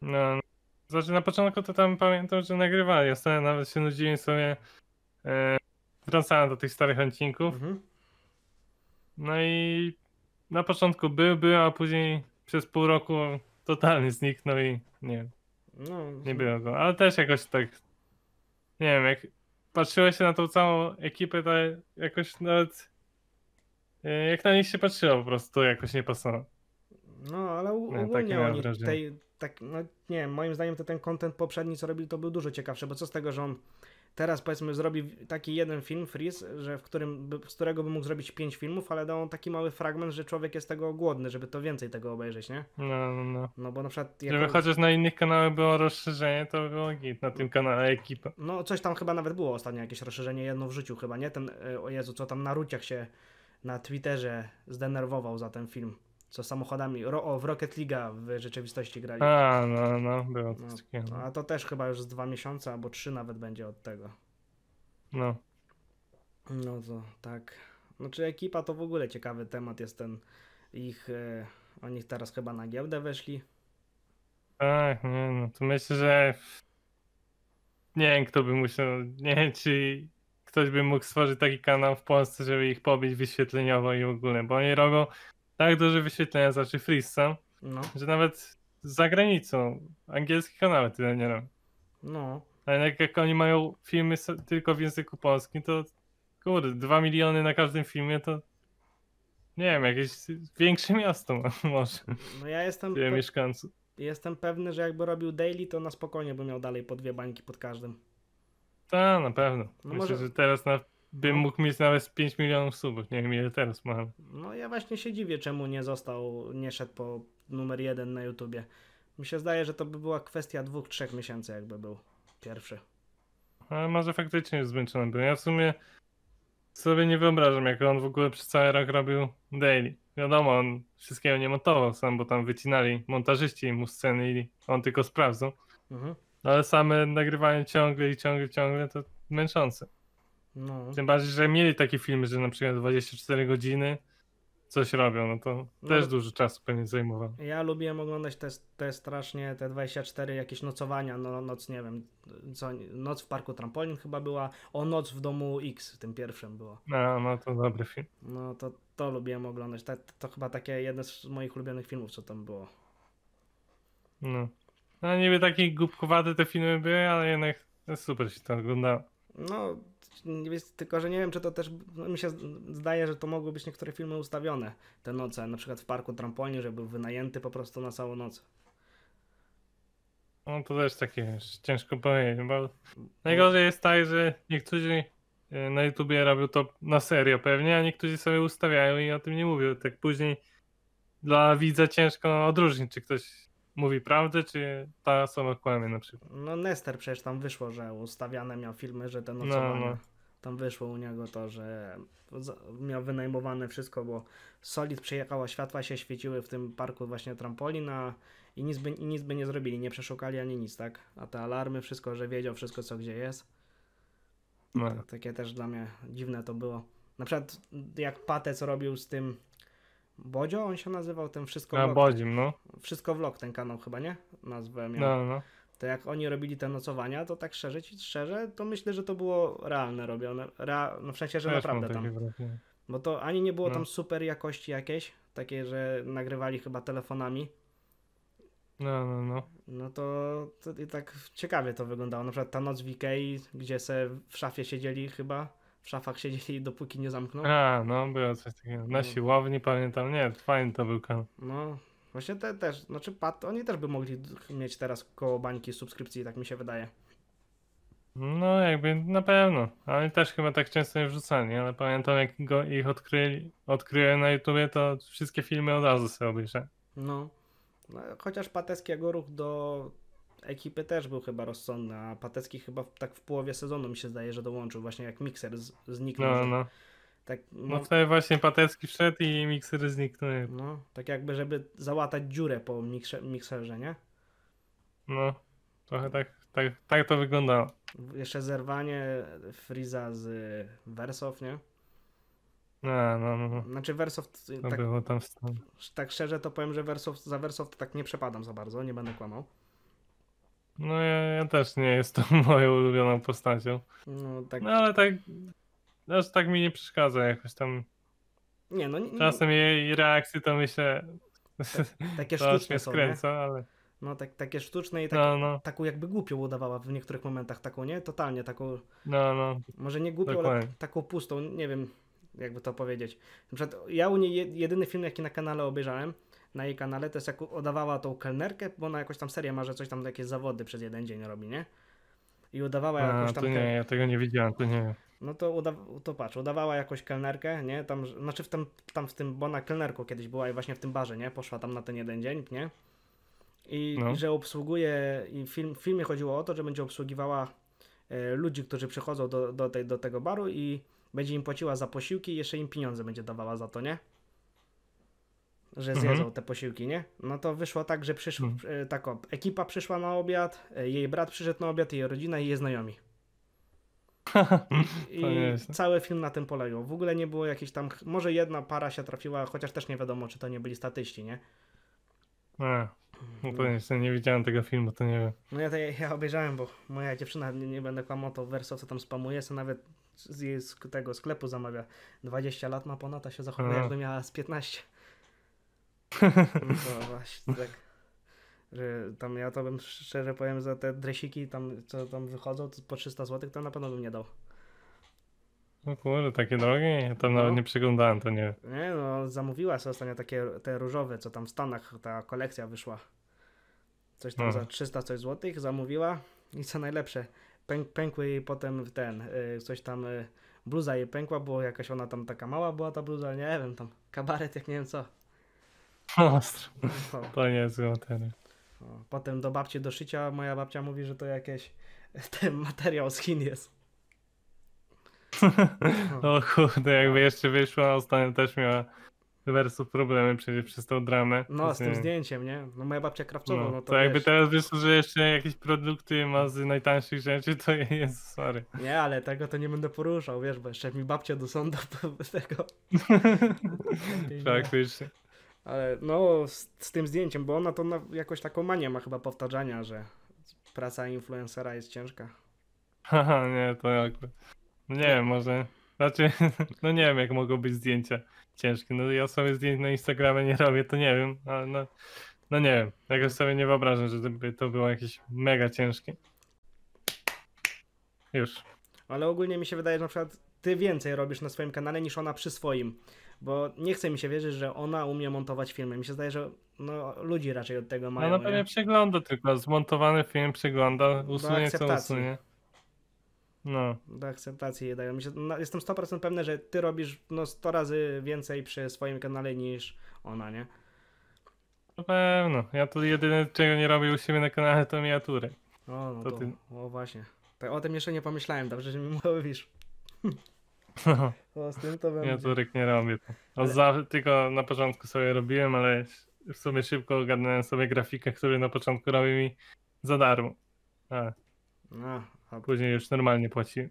No, znaczy na początku to tam pamiętam, że nagrywali, ja sobie nawet się nudziłem sobie. E, wracałem do tych starych odcinków. Mhm. No i na początku był, był, a później przez pół roku totalnie zniknął i nie wiem. No, nie było go. Ale też jakoś tak. Nie wiem, jak patrzyłeś się na tą całą ekipę, to jakoś nawet. E, jak na nich się patrzyło, po prostu jakoś nie pasowało. No, ale u- nie, ogólnie oni tej, tak, no nie wiem, moim zdaniem to ten content poprzedni, co robił, to był dużo ciekawszy, bo co z tego, że on teraz powiedzmy zrobi taki jeden film, Freeze, że w którym, z którego by mógł zrobić pięć filmów, ale dał on taki mały fragment, że człowiek jest tego głodny, żeby to więcej tego obejrzeć, nie? No, no, no. No bo na przykład... Jako... Żeby chociaż na innych kanałach było rozszerzenie, to było git na tym kanale ekipa. No coś tam chyba nawet było ostatnio, jakieś rozszerzenie jedno w życiu chyba, nie? Ten, e, o Jezu, co tam na ruciach się na Twitterze zdenerwował za ten film co samochodami ro, w Rocket League w rzeczywistości grali. A, no, no, było no, takie. No, a to też chyba już z dwa miesiące albo trzy nawet będzie od tego. No. No to tak. Znaczy ekipa to w ogóle ciekawy temat jest ten ich, e, oni teraz chyba na giełdę weszli. Tak, nie no, to myślę, że nie wiem kto by musiał, nie wiem czy ktoś by mógł stworzyć taki kanał w Polsce, żeby ich pobić wyświetleniowo i ogólnie, bo oni robią tak duże wyświetlenia znaczy Freeza, no. że nawet za granicą angielskie kanały tyle nie robią. No. A jak, jak oni mają filmy tylko w języku polskim, to kurde, dwa miliony na każdym filmie to nie wiem, jakieś większe miasto może. No ja jestem. Tyle pe... mieszkańców. Jestem pewny, że jakby robił daily, to na spokojnie by miał dalej po dwie bańki pod każdym. Tak, na pewno. No Myślę, może... że teraz na bym mógł mieć nawet 5 milionów subów, nie wiem ile teraz mam. No ja właśnie się dziwię, czemu nie został, nie szedł po numer jeden na YouTubie. Mi się zdaje, że to by była kwestia dwóch, trzech miesięcy, jakby był pierwszy. Ale może faktycznie zmęczony był. Ja w sumie sobie nie wyobrażam, jak on w ogóle przez cały rok robił daily. Wiadomo, on wszystkiego nie montował sam, bo tam wycinali montażyści mu sceny i on tylko sprawdzał. Mhm. Ale same nagrywanie ciągle i ciągle, ciągle to męczące. No. Tym bardziej, że mieli takie filmy, że na przykład 24 godziny coś robią, no to no. też dużo czasu pewnie zajmowało. Ja lubiłem oglądać te, te strasznie, te 24 jakieś nocowania, no noc, nie wiem, co, noc w parku trampolin chyba była, o noc w domu X w tym pierwszym było. No, no to dobry film. No to, to lubiłem oglądać, to, to chyba takie jedno z moich ulubionych filmów, co tam było. No. No niby takie głupkowate te filmy były, ale jednak super się to oglądało. No, tylko że nie wiem, czy to też, no, mi się zdaje, że to mogły być niektóre filmy ustawione te noce, na przykład w parku trampolinie, żeby był wynajęty po prostu na całą noc. No to też takie ciężko powiedzieć, bo najgorzej jest tak, że niektórzy e, na YouTubie robią to na serio pewnie, a niektórzy sobie ustawiają i o tym nie mówią. Tak później dla widza ciężko odróżnić, czy ktoś mówi prawdę, czy ta osoba kłamie na przykład. No Nester przecież tam wyszło, że ustawiane miał filmy, że ten nocowanie. No, no. Tam wyszło u niego to, że miał wynajmowane wszystko, bo Solid przyjechała, światła się świeciły w tym parku właśnie trampolina i nic, by, i nic by nie zrobili, nie przeszukali ani nic, tak? A te alarmy, wszystko, że wiedział wszystko, co gdzie jest. No. Takie też dla mnie dziwne to było. Na przykład jak Patę, co robił z tym Bodzio on się nazywał, ten Wszystko A, Vlog. Bodzim, no. Wszystko Vlog ten kanał chyba, nie? Nazwę miał. No, no. To jak oni robili te nocowania, to tak szczerze ci, szczerze, to myślę, że to było realne robione, no w sensie, że ja naprawdę tam. Bo to ani nie było no. tam super jakości jakieś, takie, że nagrywali chyba telefonami. No, no, no. No to, to i tak ciekawie to wyglądało. Na przykład ta noc w Ikei, gdzie se w szafie siedzieli chyba w szafach siedzieli dopóki nie zamkną. A, no było coś takiego. No. Na siłowni pamiętam, nie, fajny to był kanał. No, właśnie te też, znaczy pat, oni też by mogli mieć teraz koło bańki subskrypcji, tak mi się wydaje. No jakby na pewno, ale też chyba tak często nie wrzucali, ale pamiętam jak go, ich odkryli, odkryłem na YouTubie, to wszystkie filmy od razu sobie obejrzę. No, no chociaż Pateskiego ruch do ekipy też był chyba rozsądny, a Patecki chyba tak w połowie sezonu mi się zdaje, że dołączył, właśnie jak mikser z, zniknął. No, no. Tak, no, no wtedy właśnie Patecki wszedł i mikser zniknął. No, tak jakby, żeby załatać dziurę po mikser, mikserze, nie? No, trochę tak, tak, tak to wyglądało. Jeszcze zerwanie Friza z Wersow, nie? No, no, no. Znaczy Wersoft tak, tak, szczerze to powiem, że Wersoft, za Wersoft tak nie przepadam za bardzo, nie będę kłamał. No ja, ja, też nie jest to moją ulubioną postacią. No, tak. no ale tak. Aż tak mi nie przeszkadza jakoś tam. Nie, no nie. Czasem jej reakcje to myślę. T takie to sztuczne są, skręca, nie? ale. No tak, takie sztuczne i tak, no, no. taką jakby głupią udawała w niektórych momentach, taką, nie? Totalnie taką. No, no. Może nie głupią, Dokładnie. ale taką pustą, nie wiem jakby to powiedzieć. Na przykład ja u niej jedyny film, jaki na kanale obejrzałem, na jej kanale też jak udawała tą kelnerkę, bo ona jakoś tam serię ma, że coś tam jakieś zawody przez jeden dzień robi, nie? I udawała A, jakąś tam... to nie, ja tego nie widziałem, to nie. No to, uda- to patrz, udawała jakąś kelnerkę, nie? Tam, znaczy w tym, tam w tym, bo ona kelnerką kiedyś była i właśnie w tym barze, nie? Poszła tam na ten jeden dzień, nie? I, no. i że obsługuje, i film, w filmie chodziło o to, że będzie obsługiwała e, ludzi, którzy przychodzą do, do, tej, do tego baru i będzie im płaciła za posiłki i jeszcze im pieniądze będzie dawała za to, nie? że mhm. zjedzą mhm. te posiłki, nie? No to wyszło tak, że przyszła mhm. E, tak, ekipa przyszła na obiad, e, jej brat przyszedł na obiad, jej rodzina i jej znajomi. I cały film na tym polegał. W ogóle nie było jakiejś tam, może jedna para się trafiła, chociaż też nie wiadomo, czy to nie byli statyści, nie? A, e, no to jeszcze nie widziałem tego filmu, to nie wiem. No ja, to, ja obejrzałem, bo moja dziewczyna, nie, nie będę kłamał, to Verso co tam spamuje, co nawet z z tego sklepu zamawia. 20 lat ma ponad, a się zachowuje, jakby miała z 15. No właśnie, tak. Że tam ja to bym szczerze powiem za te dresiki tam, co tam wychodzą, po 300 zł to na pewno bym nie dał. No kurde, takie drogie? Ja tam no. nawet nie przeglądałem, to nie. Nie no, zamówiła sobie ostatnio takie te różowe, co tam w Stanach ta kolekcja wyszła. Coś tam no. za 300 coś złotych zamówiła i co najlepsze, pęk, pękły jej potem ten, y, coś tam, y, bluza jej pękła, bo jakaś ona tam taka mała była ta bluza, nie wiem, tam kabaret jak nie wiem co. Ostro. To nie jest materiał. Potem do babci do szycia moja babcia mówi, że to jakieś ten materiał z Chin jest. o kurde, jakby jeszcze wyszła, ostatnio też miała wersów problemy przecież przez tą dramę. No, z tym zdjęciem, nie? No moja babcia krawcowa, no, no to, to jakby wiesz. teraz wyszło, że jeszcze jakieś produkty ma z najtańszych rzeczy, to jest sorry. Nie, ale tego to nie będę poruszał, wiesz, bo jeszcze mi babcia do sądu tego. Praktycznie. Ale no, z, z tym zdjęciem, bo ona to na, jakoś taką manię ma chyba powtarzania, że praca influencera jest ciężka. Haha, nie, to jakby. No nie wiem, może. Znaczy, no nie wiem, jak mogą być zdjęcia ciężkie. No ja sobie zdjęć na Instagramie nie robię, to nie wiem, ale no, no nie wiem. Jakoś sobie nie wyobrażam, że by to było jakieś mega ciężkie. Już. Ale ogólnie mi się wydaje, że na przykład ty więcej robisz na swoim kanale niż ona przy swoim bo nie chce mi się wierzyć, że ona umie montować filmy. Mi się zdaje, że no, ludzi raczej od tego no, mają. Ona no, pewnie nie? przegląda tylko, zmontowany film przegląda, usunie co usunie. No. Do akceptacji je dają. Się, no, jestem 100% pewny, że ty robisz no 100 razy więcej przy swoim kanale niż ona, nie? Na pewno. Ja to jedyne, czego nie robię u siebie na kanale, to miniatury. O, no to, to ty... o właśnie. Tak o tym jeszcze nie pomyślałem, dobrze, że mi mówisz. No, z tym to będzie. Ja turek nie robię. Ale... Za, tylko na początku sobie robiłem, ale w sumie szybko ogarnąłem sobie grafikę, który na początku robi mi za darmo. A, no, a... później już normalnie płaciłem.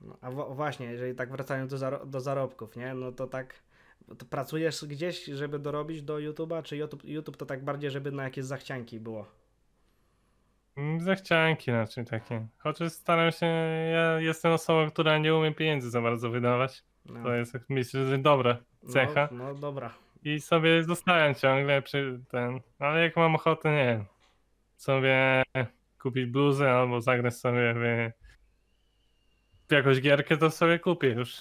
No, a właśnie, jeżeli tak wracają do, zar do zarobków, nie? No to tak to pracujesz gdzieś, żeby dorobić do YouTube'a, czy YouTube, YouTube to tak bardziej, żeby na jakieś zachcianki było? Mm, Zachcianki raczej takie. Chociaż staram się, ja jestem osobą, która nie umie pieniędzy za bardzo wydawać. No. To jest myślę, że dobra cecha. No, no dobra. I sobie zostałem ciągle przy ten. Ale jak mam ochotę, nie wiem. Sobie kupić bluzę albo zagrać sobie w, w jakąś gierkę, to sobie kupię już.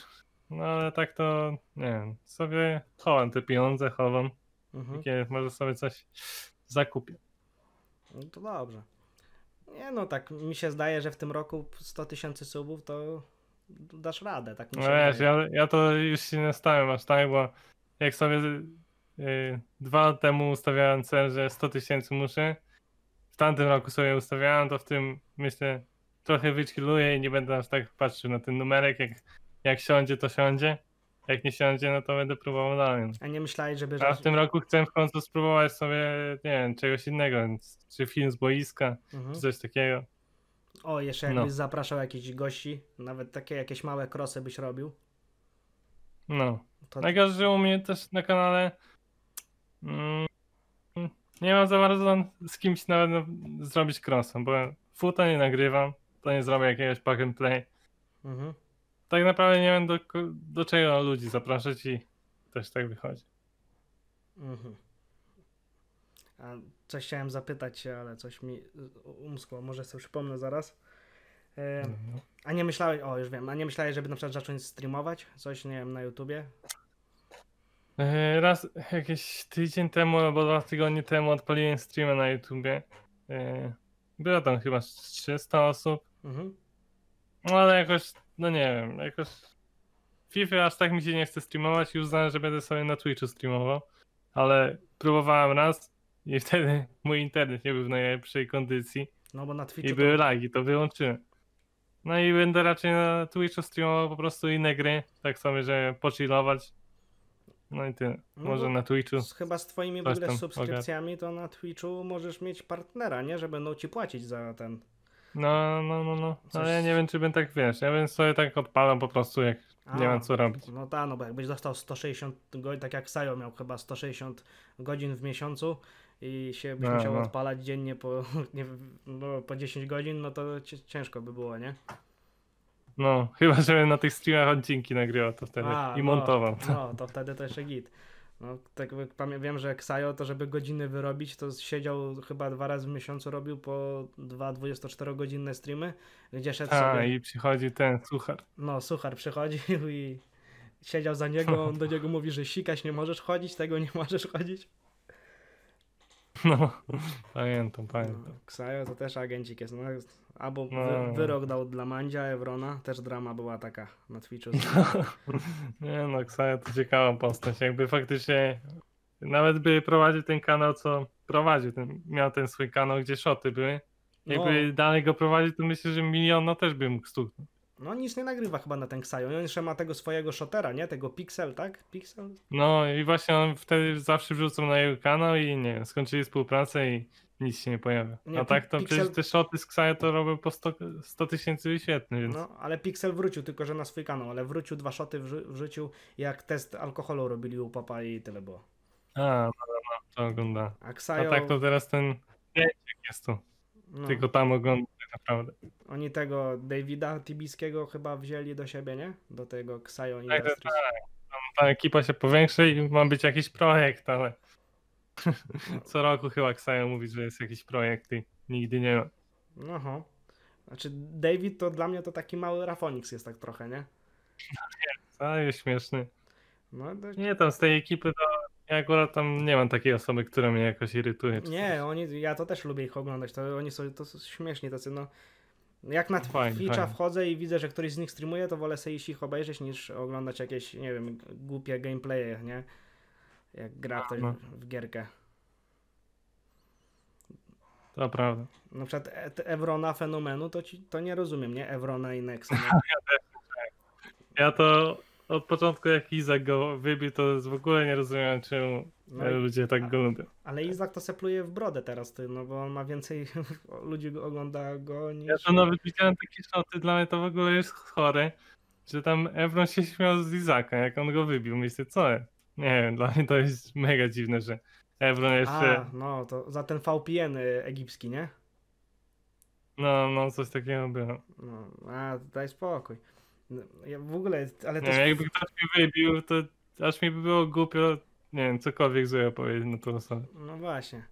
No ale tak to nie wiem. Sobie chowam te pieniądze, chowam. Mhm. może sobie coś zakupię. No to dobrze. Nie no, tak mi się zdaje, że w tym roku 100 tysięcy subów to dasz radę, tak mi się no wiesz, ja, ja to już się nie stałem aż tak, bo jak sobie yy, dwa lata temu ustawiałem cel, że 100 tysięcy muszę, w tamtym roku sobie ustawiałem, to w tym myślę trochę wychilluję i nie będę aż tak patrzył na ten numerek, jak, jak siądzie to siądzie jak nie siądzie, no to będę próbował dalej. No. A nie myślałeś, żeby... A w tym roku chcę w końcu spróbować sobie, nie wiem, czegoś innego, czy film z boiska, mhm. czy coś takiego. O, jeszcze jakbyś no. zapraszał jakichś gości, nawet takie jakieś małe krosy byś robił. No. To... Najgorsze, że u mnie też na kanale mm, nie mam za bardzo z kimś nawet no, zrobić krosą, bo futa nie nagrywam, to nie zrobię jakiegoś pack and play. Mhm tak naprawdę nie wiem do, do czego ludzi zapraszać i też tak wychodzi. Mhm. A coś chciałem zapytać, ale coś mi umskło, może sobie przypomnę zaraz. E, mhm. A nie myślałeś, o już wiem, a nie myślałeś, żeby na przykład zacząć streamować coś, nie wiem, na YouTubie? E, raz jakiś tydzień temu albo dwa tygodnie temu odpaliłem streamę na YouTubie. E, było tam chyba 300 osób. Mhm. No, ale jakoś no nie wiem, jakoś FIFA aż tak mi się nie chce streamować i uznałem, że będę sobie na Twitchu streamował, ale próbowałem raz i wtedy mój internet nie był w najlepszej kondycji. No bo na Twitchu. I były to... lagi, to wyłączyłem. No i będę raczej na Twitchu streamował po prostu inne gry, tak sobie, że pochillować. No i ty, no może na Twitchu. Z, chyba z twoimi w ogóle subskrypcjami to na Twitchu możesz mieć partnera, nie? Że będą ci płacić za ten no, no, no, no, no. Coś... Ale ja nie wiem, czy bym tak wiesz. Ja bym sobie tak odpalał po prostu, jak A, nie mam co tak. robić. No tak, no bo jakbyś dostał 160 godzin, tak jak Sajo miał chyba 160 godzin w miesiącu i się byś no, musiał no. odpalać dziennie po, nie, no, po 10 godzin, no to ciężko by było, nie? No, chyba, żebym na tych streamach odcinki nagrywał to wtedy A, i no, montował. No, no, to wtedy to jeszcze git. No, tak wiem, że Ksajo to żeby godziny wyrobić, to siedział chyba dwa razy w miesiącu, robił po dwa 24-godzinne streamy, gdzie szedł A, sobie... i przychodzi ten suchar. No, suchar przychodził i siedział za niego, on do niego mówi, że sikać nie możesz chodzić, tego nie możesz chodzić. No, pamiętam, pamiętam. No, Ksajo to też agencik jest, no, Albo no. wy, wyrok dał dla Mandzia, Evrona, też drama była taka na Twitchu. nie no, Ksania to ciekawa postać, jakby faktycznie nawet by prowadził ten kanał, co prowadził, ten, miał ten swój kanał, gdzie szoty były, no. jakby no. dalej go prowadził, to myślę, że miliona no też bym mógł no nic nie nagrywa chyba na ten Xayo. On jeszcze ma tego swojego shotera, nie? Tego Pixel, tak? Pixel? No i właśnie on wtedy zawsze wrzucał na jego kanał i nie skończyli współpracę i nic się nie pojawia. Nie, A tak to Pixel... przecież te shoty z Xayo to robią po 100 tysięcy wyświetleń, więc... No, ale Pixel wrócił, tylko że na swój kanał, ale wrócił dwa shoty w, życiu, jak test alkoholu robili u papa i tyle było. A, no, no, no to ogląda. A, Xayo... A tak to teraz ten jest tu. No. Tylko tam ogląda tak naprawdę. Oni tego Davida Tibiskiego chyba wzięli do siebie, nie? Do tego Xayo tak, Industries. Tak, tak. tak. Ta ekipa się powiększy i ma być jakiś projekt, ale co roku chyba Xayo mówi, że jest jakiś projekt i nigdy nie ma. Aha. Znaczy David to dla mnie to taki mały Rafonix jest tak trochę, nie? No, nie, to jest śmieszny. No, to... Nie, tam z tej ekipy to ja akurat tam nie mam takiej osoby, która mnie jakoś irytuje. Nie, oni, ja to też lubię ich oglądać. To, oni są, to są śmieszni tacy, no. Jak na fajne, Twitcha wchodzę i widzę, że któryś z nich streamuje, to wolę sobie iść ich obejrzeć niż oglądać jakieś, nie wiem, głupie gameplaye, nie? Jak gra tak, ktoś no. w gierkę. To prawda. Na przykład e, Evrona fenomenu, to, ci, to nie rozumiem, nie? Evrona i Nexa. ja to od początku jak Izak go wybił, to w ogóle nie rozumiem, czemu no e, ludzie tak go lubią. Ale Izak to sepluje w brodę teraz, ty, no bo on ma więcej ludzi ogląda go niż... Ja to nawet widziałem takie szoty, dla mnie to w ogóle jest chory, że tam Ebron się śmiał z Izaka, jak on go wybił. Myślę, co Nie wiem, dla mnie to jest mega dziwne, że Ebron jeszcze... A, no, to za ten VPN egipski, nie? No, no, coś takiego było. No, a, daj spokój. No, no, ja w ogóle, ale też... No, jakby ktoś mnie wybił, to aż mi by było głupio, nie wiem, cokolwiek złego powiedzieć na tą osobę. No właśnie.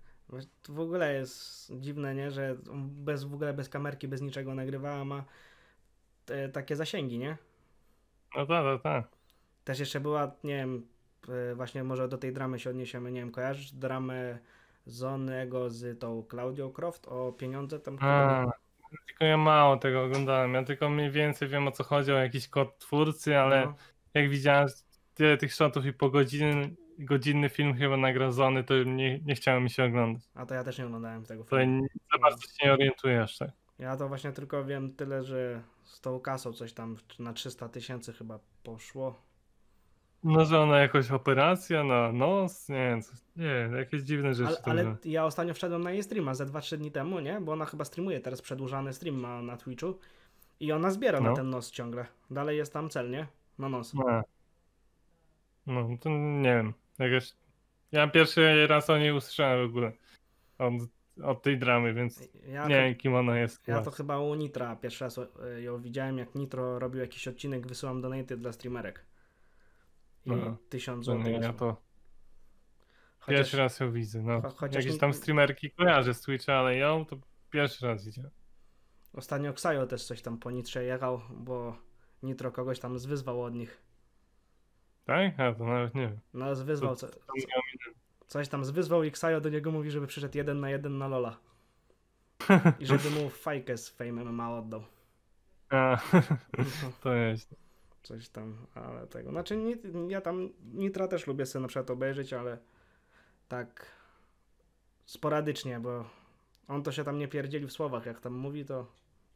To w ogóle jest dziwne, nie? Że bez, w ogóle bez kamerki, bez niczego nagrywała, ma te, takie zasięgi, nie? No tak, tak, tak. Też jeszcze była, nie wiem, e, właśnie może do tej dramy się odniesiemy, nie wiem, kojarzysz dramę Zonego z tą Claudio Croft o pieniądze tam? A, tylko ja mało tego oglądałem. Ja tylko mniej więcej wiem o co chodzi, o jakiś kod twórcy, ale no. jak widziałem tyle tych shotów i po godziny, godzinny film chyba nagrodzony, to nie, nie chciałem mi się oglądać. A to ja też nie oglądałem tego filmu. To za bardzo się nie orientuję jeszcze. Tak. Ja to właśnie tylko wiem tyle, że z tą kasą coś tam na 300 tysięcy chyba poszło no, że ona jakoś operacja na nos, nie nie, jakieś dziwne rzeczy. Ale, ale ja ostatnio wszedłem na jej streama ze 2-3 dni temu, nie? Bo ona chyba streamuje teraz przedłużany stream ma na Twitchu i ona zbiera no. na ten nos ciągle. Dalej jest tam cel, nie? Na nos. No, no to nie wiem. Jakoś... Ja pierwszy raz o niej usłyszałem w ogóle. Od, od tej dramy, więc ja nie to, wiem kim ona jest. Ja to chyba u Nitra pierwszy raz ją widziałem, jak Nitro robił jakiś odcinek, wysyłam donaty dla streamerek i tysiąc no złotych. Ja to chociaż, pierwszy raz ją widzę. No. Cho chociaż Jakieś tam streamerki kojarzę z Twitcha, ale ją to pierwszy raz widzę. Ostatnio Xayo też coś tam po Nitrze jechał, bo Nitro kogoś tam zwyzwał od nich. Tak? Ja to nawet nie wiem. No zwyzwał. Co, co, coś tam zwyzwał i Xayo do niego mówi, żeby przyszedł jeden na jeden na Lola. I żeby mu fajkę z fejmem mało oddał. A, mhm. to jest coś tam, ale tego. Znaczy, nie, ja tam Nitra też lubię sobie na przykład obejrzeć, ale tak sporadycznie, bo on to się tam nie pierdzieli w słowach. Jak tam mówi, to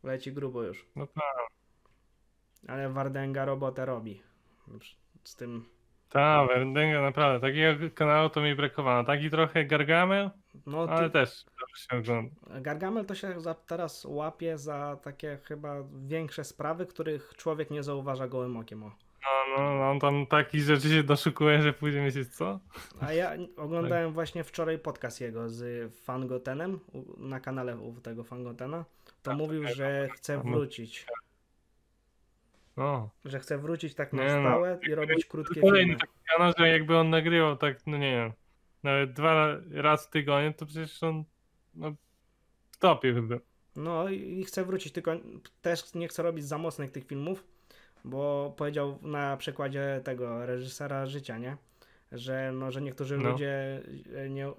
leci grubo już. No tak. Ale Wardenga robotę robi. Z tym. Tak, Wardenga naprawdę. Takiego kanału to mi brakowało. Taki trochę gargamy, no, ale ty... też Gargamel to się za, teraz łapie za takie chyba większe sprawy, których człowiek nie zauważa gołym okiem. O. No, no, no on tam takich rzeczy się doszukuje, że później myślisz, co? A ja oglądałem tak. właśnie wczoraj podcast jego z Fangotenem na kanale tego Fangotena. To tak, mówił, tak, że tak. chce no. wrócić. No. Że chce wrócić tak na nie, no. stałe no. i robić krótkie Kolejny filmy. Kolejny taki kanał, że jakby on nagrywał tak, no nie wiem, nawet dwa razy w tygodniu, to przecież on no, w topie chyba. No i chcę wrócić, tylko też nie chcę robić za mocnych tych filmów, bo powiedział na przykładzie tego reżysera życia, nie? Że, no, że niektórzy no. ludzie e, nie,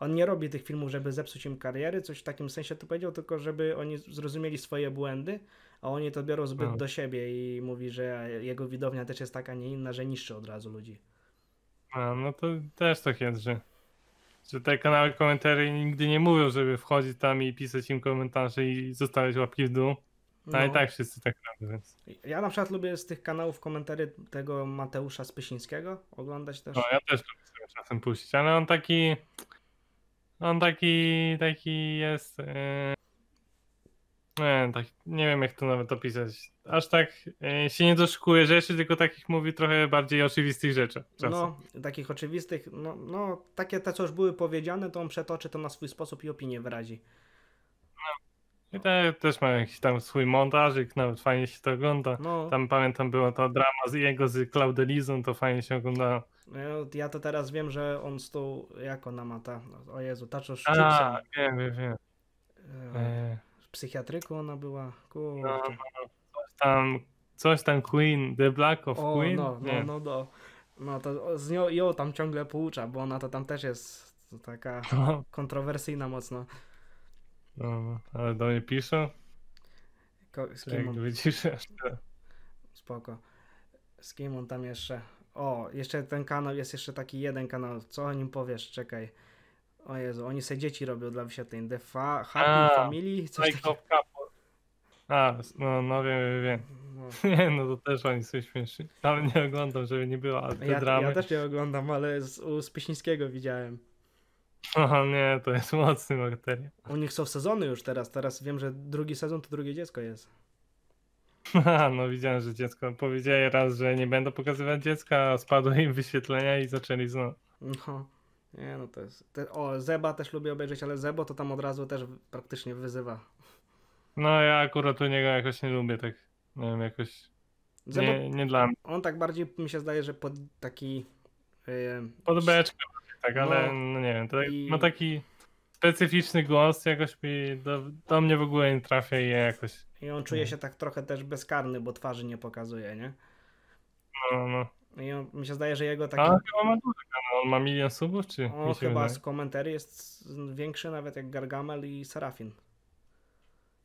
on nie robi tych filmów, żeby zepsuć im kariery, coś w takim sensie to powiedział, tylko żeby oni zrozumieli swoje błędy, a oni to biorą zbyt no. do siebie i mówi, że jego widownia też jest taka, nie inna, że niszczy od razu ludzi. A, no to też tak jest, że że te kanały komentarzy nigdy nie mówią, żeby wchodzić tam i pisać im komentarze i zostawiać łapki w dół. No, no. i tak wszyscy tak robią, więc. Ja na przykład lubię z tych kanałów komentarzy tego Mateusza Spysińskiego oglądać też. No, ja też lubię sobie czasem puścić, ale on taki... On taki, taki jest... Yy nie, tak, nie wiem jak to nawet opisać. Aż tak e, się nie doszukuje rzeczy, tylko takich mówi trochę bardziej oczywistych rzeczy. Czasem. No, takich oczywistych, no, no takie te, co już były powiedziane, to on przetoczy to na swój sposób i opinię wyrazi. No. I te, też ma jakiś tam swój montażyk, nawet fajnie się to ogląda. No. Tam pamiętam była ta drama z jego z Claudelizą, to fajnie się oglądało. No ja to teraz wiem, że on z tą, jak ona ma ta, o Jezu, ta co A, wiem, wiem, wiem. E... e psychiatryku ona była. Kurczę. No, coś tam, coś tam Queen, The Black of o, Queen. No, no, no, no, no. to z nią ją tam ciągle poucza, bo ona to tam też jest taka no. kontrowersyjna mocno. No, ale do mnie pisze. Ko z kim on... widzisz jeszcze. Spoko. Z kim on tam jeszcze? O, jeszcze ten kanał, jest jeszcze taki jeden kanał. Co o nim powiesz? Czekaj. O Jezu, oni sobie dzieci robią dla wyświetleń. The fa Happy A, Family? Coś no takiego. A, no, no wiem, wiem. No. Nie, no to też oni są śmieszni. Tam nie oglądam, żeby nie było, ale te ja, dramy... Ja też nie oglądam, ale z, u widziałem. Aha, nie, to jest mocny materiał. U nich są sezony już teraz, teraz wiem, że drugi sezon to drugie dziecko jest. Aha, no widziałem, że dziecko, powiedzieli raz, że nie będą pokazywać dziecka, spadły im wyświetlenia i zaczęli znowu. No. Nie, no to jest. Te, o, Zeba też lubię obejrzeć, ale Zebo to tam od razu też praktycznie wyzywa. No ja akurat u niego jakoś nie lubię tak. Nie wiem, jakoś. Zebo, nie, nie dla mnie. On tak bardziej mi się zdaje, że pod taki. Yy, pod beczkę, tak, ale no, no nie wiem. Tak, i... Ma no taki specyficzny głos, jakoś mi do, do mnie w ogóle nie trafia i ja jakoś. I on czuje się tak trochę też bezkarny, bo twarzy nie pokazuje, nie? No, no. I on, mi się zdaje, że jego taki... A chyba ma duży kanał, on ma milion subów, czy? O, chyba z komentarzy jest większy nawet jak Gargamel i Serafin.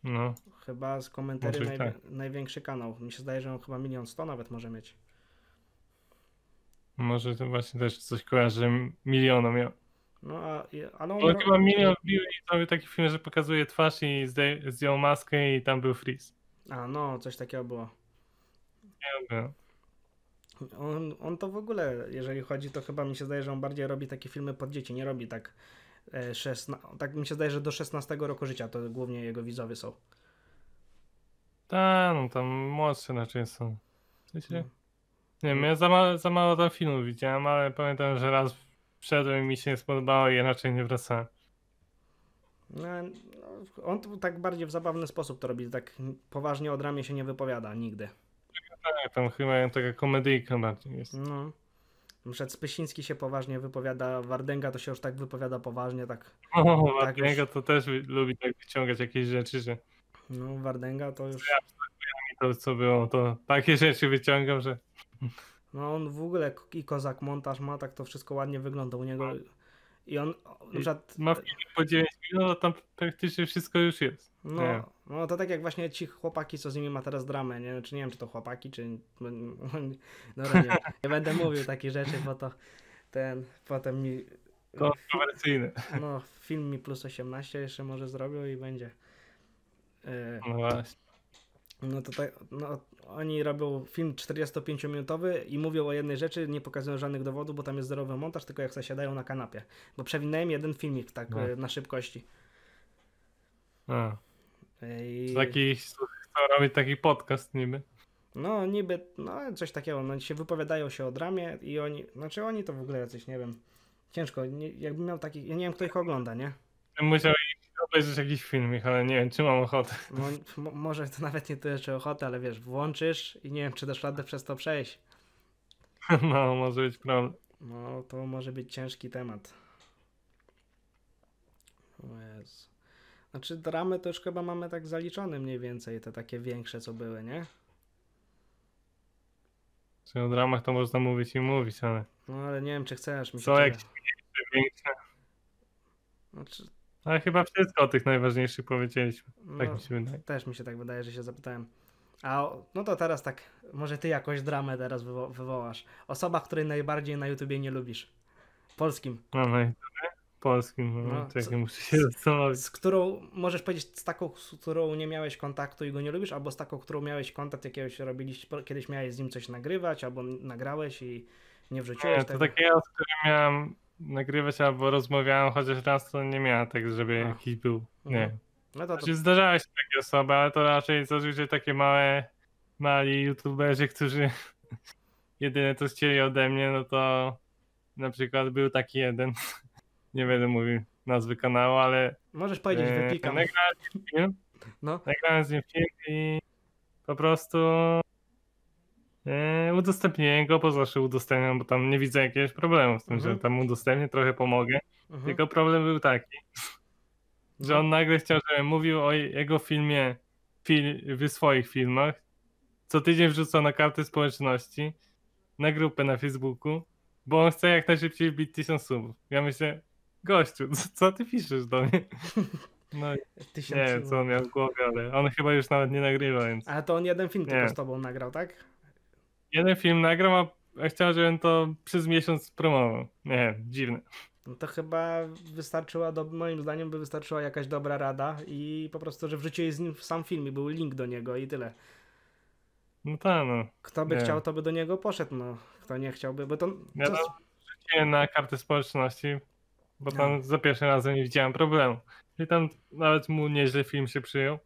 No. Chyba z komentarzy naj... tak. największy kanał. Mi się zdaje, że on chyba milion sto nawet może mieć. Może to właśnie też coś kojarzy milionom ja No, a, ale on... on chyba milion wbił i zrobił taki film, że pokazuje twarz i zdjął maskę i tam był freeze. A no, coś takiego było. Nie wiem. On, on to w ogóle, jeżeli chodzi, to chyba mi się zdaje, że on bardziej robi takie filmy pod dzieci, nie robi tak. E, szesna... Tak mi się zdaje, że do 16 roku życia to głównie jego widzowie są. Tak, no tam młodsze raczej są. Wiecie? No. Nie wiem, no. ja za, ma, za mało tam filmów widziałem, ale pamiętam, że raz wszedłem i mi się nie spodobało i inaczej nie wracałem. No, no on tak bardziej w zabawny sposób to robi, tak poważnie od ramię się nie wypowiada nigdy tak, tam chyba taka komedyjka bardziej jest. No. Przed Spysiński się poważnie wypowiada, Wardęga to się już tak wypowiada poważnie, tak. O, tak Wardęga już... to też lubi tak wyciągać jakieś rzeczy, że. No, Wardęga to już. Ja, to co było, to takie rzeczy wyciągam, że. No on w ogóle i kozak montaż ma, tak to wszystko ładnie wygląda u niego. I on na przykład... Ma po 9 minut, tam praktycznie wszystko już jest. No, no to tak jak właśnie ci chłopaki, co z nimi ma teraz dramę, nie? Czy znaczy, nie wiem, czy to chłopaki, czy... no, no nie, nie będę mówił takich rzeczy, bo to ten potem mi... Kontrowersyjny. No, film mi plus 18 jeszcze może zrobił i będzie. E, no właśnie. No to tak, no, oni robią film 45-minutowy i mówią o jednej rzeczy, nie pokazują żadnych dowodów, bo tam jest zerowy montaż, tylko jak zasiadają na kanapie. Bo przewinęłem jeden filmik tak no. E, na szybkości. A. I... Taki, chcą robić taki podcast niby. No niby, no coś takiego, no się wypowiadają się o dramie i oni, znaczy oni to w ogóle jacyś, nie wiem, ciężko, nie, jakbym miał taki, ja nie wiem kto ich ogląda, nie? Musiał obejrzeć jakiś film, ale nie wiem, czy mam ochotę. No, może to nawet nie tyle, czy ochotę, ale wiesz, włączysz i nie wiem, czy dasz radę przez to przejść. No, może być problem. No, to może być ciężki temat. O Jezu. Znaczy dramy to już chyba mamy tak zaliczone mniej więcej, te takie większe co były, nie? Czy o dramach to można mówić i mówić, ale... No ale nie wiem czy chcesz, mi się Są jakieś mniejsze, większe. Znaczy... Ale chyba wszystko o tych najważniejszych powiedzieliśmy, tak no, mi się wydaje. Też mi się tak wydaje, że się zapytałem. A no to teraz tak, może ty jakąś dramę teraz wywo wywołasz. Osoba, której najbardziej na YouTubie nie lubisz. Polskim. No, na no polskim, no, tak muszę się zastanowić. Z którą, możesz powiedzieć, z taką, z którą nie miałeś kontaktu i go nie lubisz, albo z taką, którą miałeś kontakt, jakiegoś robiliście, kiedyś miałeś z nim coś nagrywać, albo nagrałeś i nie wrzuciłeś. Nie, to takie, takiego, z którym miałem nagrywać albo rozmawiałem, chociaż raz to nie miałem tak, żeby jakiś był, mhm. nie. Mhm. No to, to... Znaczy, zdarzały się takie osoby, ale to raczej zazwyczaj takie małe, mali youtuberzy, którzy jedyne co chcieli ode mnie, no to na przykład był taki jeden, nie będę mówił nazwy kanału, ale... Możesz powiedzieć, e, wypikam. Nagrałem z nim film, no. nagrałem z nim film i po prostu e, udostępniłem go, poza zawsze udostępniam, bo tam nie widzę jakiegoś problemu w tym, mhm. że tam udostępnię, trochę pomogę. Mhm. Tylko problem był taki, że on nagle chciał, żebym mówił o jego filmie, fil, w swoich filmach, co tydzień wrzucał na karty społeczności, na grupę na Facebooku, bo on chce jak najszybciej wbić 1000 subów. Ja myślę, gościu, co, co ty piszesz do mnie? No, nie wiem, co on miał w głowie, ale on chyba już nawet nie nagrywa, więc... Ale to on jeden film nie. tylko z tobą nagrał, tak? Jeden film nagrał, a Chciałem żebym to przez miesiąc promował. Nie, dziwne. No to chyba wystarczyła, do, moim zdaniem, by wystarczyła jakaś dobra rada i po prostu, że wrzucili z nim w sam film i był link do niego i tyle. No tak, no. Kto by nie. chciał, to by do niego poszedł, no. Kto nie chciałby, bo to... Ja to... na kartę społeczności, bo no. tam no. za pierwszym razem nie widziałem problemu. I tam nawet mu nieźle film się przyjął.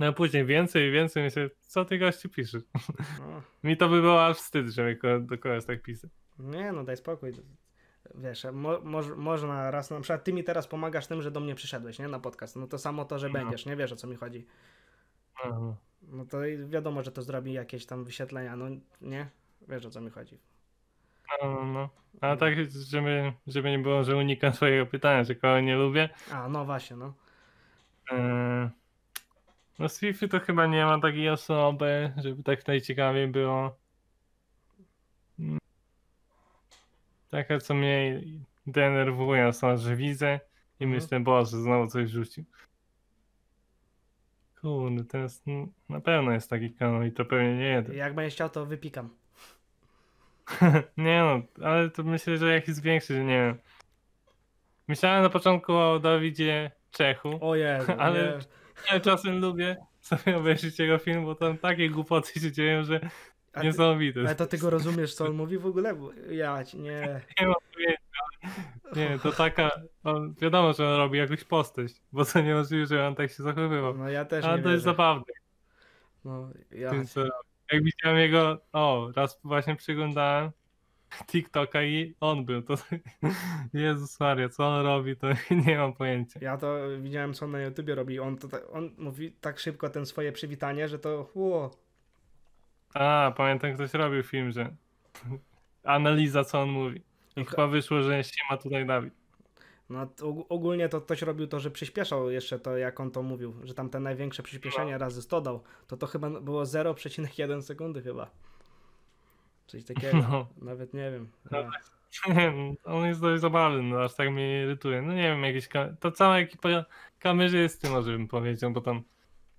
No a później więcej i więcej myślę, co ty gości piszesz? No. Mi to by było aż wstyd, że mi do kogoś tak piszę. Nie no, daj spokój. Wiesz, mo, mo, można raz, na przykład ty mi teraz pomagasz tym, że do mnie przyszedłeś, nie? Na podcast. No to samo to, że no. będziesz, nie? Wiesz o co mi chodzi. No. no to wiadomo, że to zrobi jakieś tam wyświetlenia, no nie? Wiesz o co mi chodzi. No, no, no. A mm. tak, żeby, żeby nie było, że unikam swojego pytania, że kogo nie lubię. A, no właśnie, no. E, no z FIFA to chyba nie ma takiej osoby, żeby tak najciekawiej było. Taka, co mnie denerwuje, są, że widzę i mhm. myślę, Boże, znowu coś rzucił. Kurde, teraz no, na pewno jest taki kanał i to pewnie nie jeden. Jak będziesz chciał, to wypikam. nie no, ale to myślę, że jak jest większy, że nie wiem. Myślałem na początku o Dawidzie Czechu. O Jezu, ale ja czasem lubię sobie obejrzeć jego film, bo tam takie głupoty się dzieją, że a ty, niesamowite. Ale to ty go rozumiesz, co on mówi w ogóle? Ja nie. Nie mam pojęcia. Nie, to taka. On, wiadomo, że on robi jakąś postać, bo to niemożliwe, że on tak się zachowywał. No ja też. Ale to jest zabawne. No, ja. Więc, e, jak widziałem jego, o, raz właśnie przyglądałem TikToka i on był, to Jezus Maria, co on robi, to nie mam pojęcia. Ja to widziałem, co on na YouTubie robi, on, to, on mówi tak szybko ten swoje przywitanie, że to chło. A, pamiętam, ktoś robił film, że analiza, co on mówi. I chyba wyszło, że się ma tutaj Dawid. No ogólnie to ktoś robił to, że przyspieszał jeszcze to, jak on to mówił, że tam te największe przyspieszenie razy 100 dał, to to chyba było 0,1 sekundy chyba. Coś takiego, no. nawet nie wiem. No, tak. on jest dość zabawny, no, aż tak mnie irytuje. No nie wiem, jakiś kam- ta cała ekipa kamerzysty, może bym powiedział, bo tam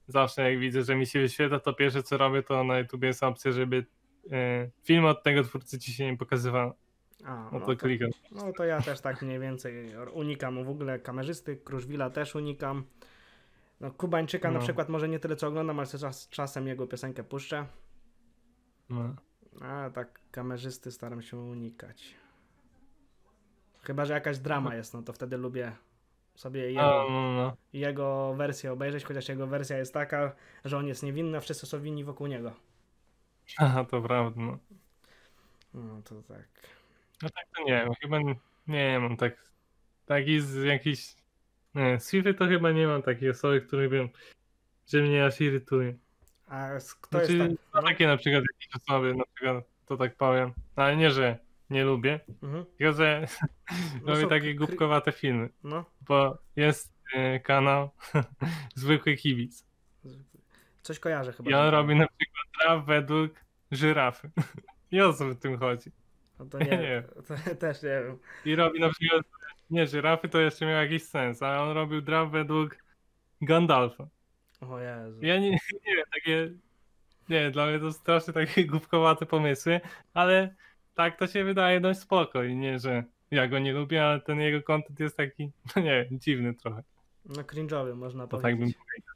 zawsze jak widzę, że mi się wyświetla, to pierwsze co robię, to na YouTube jest opcja, żeby e, film od tego twórcy ci się nie pokazywał. A, no, to, klikam. No to ja też tak mniej więcej unikam w ogóle kamerzysty, Kruszwila też unikam. No, Kubańczyka no. na przykład może nie tyle co oglądam, ale czas, czasem jego piosenkę puszczę. No. A tak kamerzysty staram się unikać. Chyba, że jakaś drama no. jest, no to wtedy lubię sobie jego, no, no, no, jego wersję obejrzeć, chociaż jego wersja jest taka, że on jest niewinny, a wszyscy są winni wokół niego. Aha, to prawda. No, no to tak. No tak to nie, chyba nie mam tak. Taki z jakiś. Nie, z FIFA to chyba nie mam takiej osoby, której wiem, że mnie aż irytuje. A kto znaczy, jest tak? No? Takie na przykład jakieś osoby, na przykład to tak powiem. No, ale nie, że nie lubię, mhm. tylko że no robię takie głupkowate filmy. No. Bo jest e, kanał Zwykły Kibic. Coś kojarzę chyba. I on robi na przykład traf według żyrafy. I o co w tym chodzi? No to nie, nie. To, też nie wiem. I robi na przykład, nie, żyrafy to jeszcze miał jakiś sens, ale on robił draw według Gandalfa. O Jezu. Ja nie, nie wiem, takie, nie dla mnie to strasznie takie głupkowate pomysły, ale tak to się wydaje dość spoko i nie, że ja go nie lubię, ale ten jego kontent jest taki, no nie wiem, dziwny trochę. No cringe'owy można to powiedzieć. Tak bym powiedział.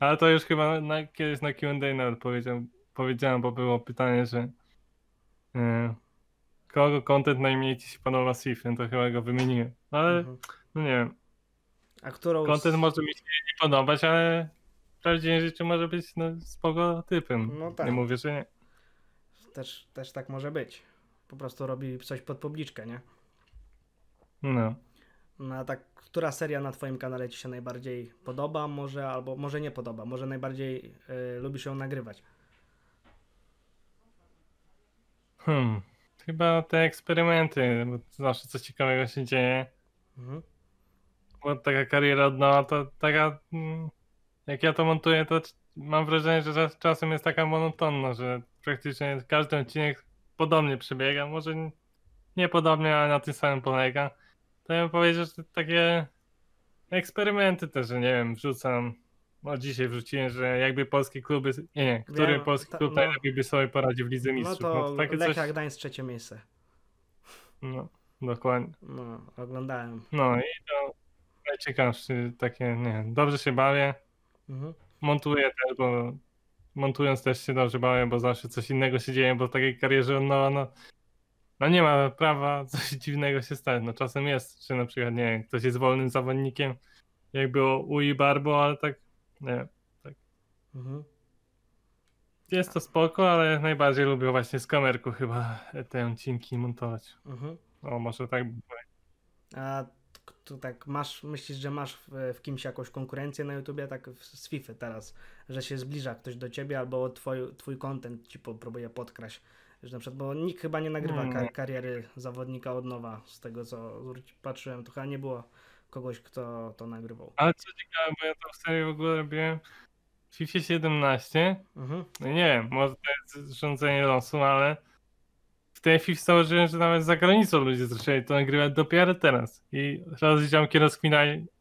Ale to już chyba na, kiedyś na Q&A nawet powiedział, powiedziałem, bo było pytanie, że e, Kogo content najmniej ci się podoba Sifin, to chyba go wymieniłem. Ale, mhm. no nie wiem. A którą... Content może mi się nie podobać, ale w prawdziwym życiu może być no, spoko typem. No tak. Nie mówię, że nie. Też, też tak może być. Po prostu robi coś pod publiczkę, nie? No. No a tak, która seria na Twoim kanale Ci się najbardziej podoba, może albo może nie podoba, może najbardziej y, lubisz ją nagrywać? Hmm chyba te eksperymenty, bo zawsze coś ciekawego się dzieje. Mhm. Bo taka kariera od nowa, to taka, mm, jak ja to montuję, to mam wrażenie, że czasem jest taka monotonna, że praktycznie każdy odcinek podobnie przebiega, może nie podobnie, ale na tym samym polega. To ja bym powiedział, że takie eksperymenty też, że nie wiem, wrzucam no dzisiaj wrzuciłem, że jakby polskie kluby, nie, nie który Wiem, no polski ta, klub no, najlepiej by sobie poradził w Lidze no Mistrzów. No to, no to takie coś... Gdańsk trzecie miejsce. No, dokładnie. No, oglądałem. No i to najciekawsze takie, nie dobrze się bawię. Mhm. Montuję też, bo montując też się dobrze bawię, bo zawsze coś innego się dzieje, bo w takiej karierze no, no, no nie ma prawa coś dziwnego się stać. No czasem jest, czy na przykład, nie ktoś jest wolnym zawodnikiem, jak było u Barbo, ale tak nie, tak. Mhm. Jest to spoko, ale najbardziej lubię właśnie z kamerku chyba te odcinki montować. Mhm. O, może tak A tu tak masz, myślisz, że masz w, w kimś jakąś konkurencję na YouTubie, tak z FIFA teraz, że się zbliża ktoś do ciebie albo twój, twój content ci po, próbuje podkraść. Że na przykład, bo nikt chyba nie nagrywa mm. kar- kariery zawodnika od nowa, z tego co patrzyłem, to chyba nie było kogoś, kto to nagrywał. Ale co ciekawe, bo ja tą serię w ogóle robiłem w FIFA 17. Mhm. No nie wiem, może to jest rządzenie losu, no ale w tej FIFA założyłem, że nawet za granicą ludzie zaczęli to nagrywać dopiero teraz. I raz z ziomki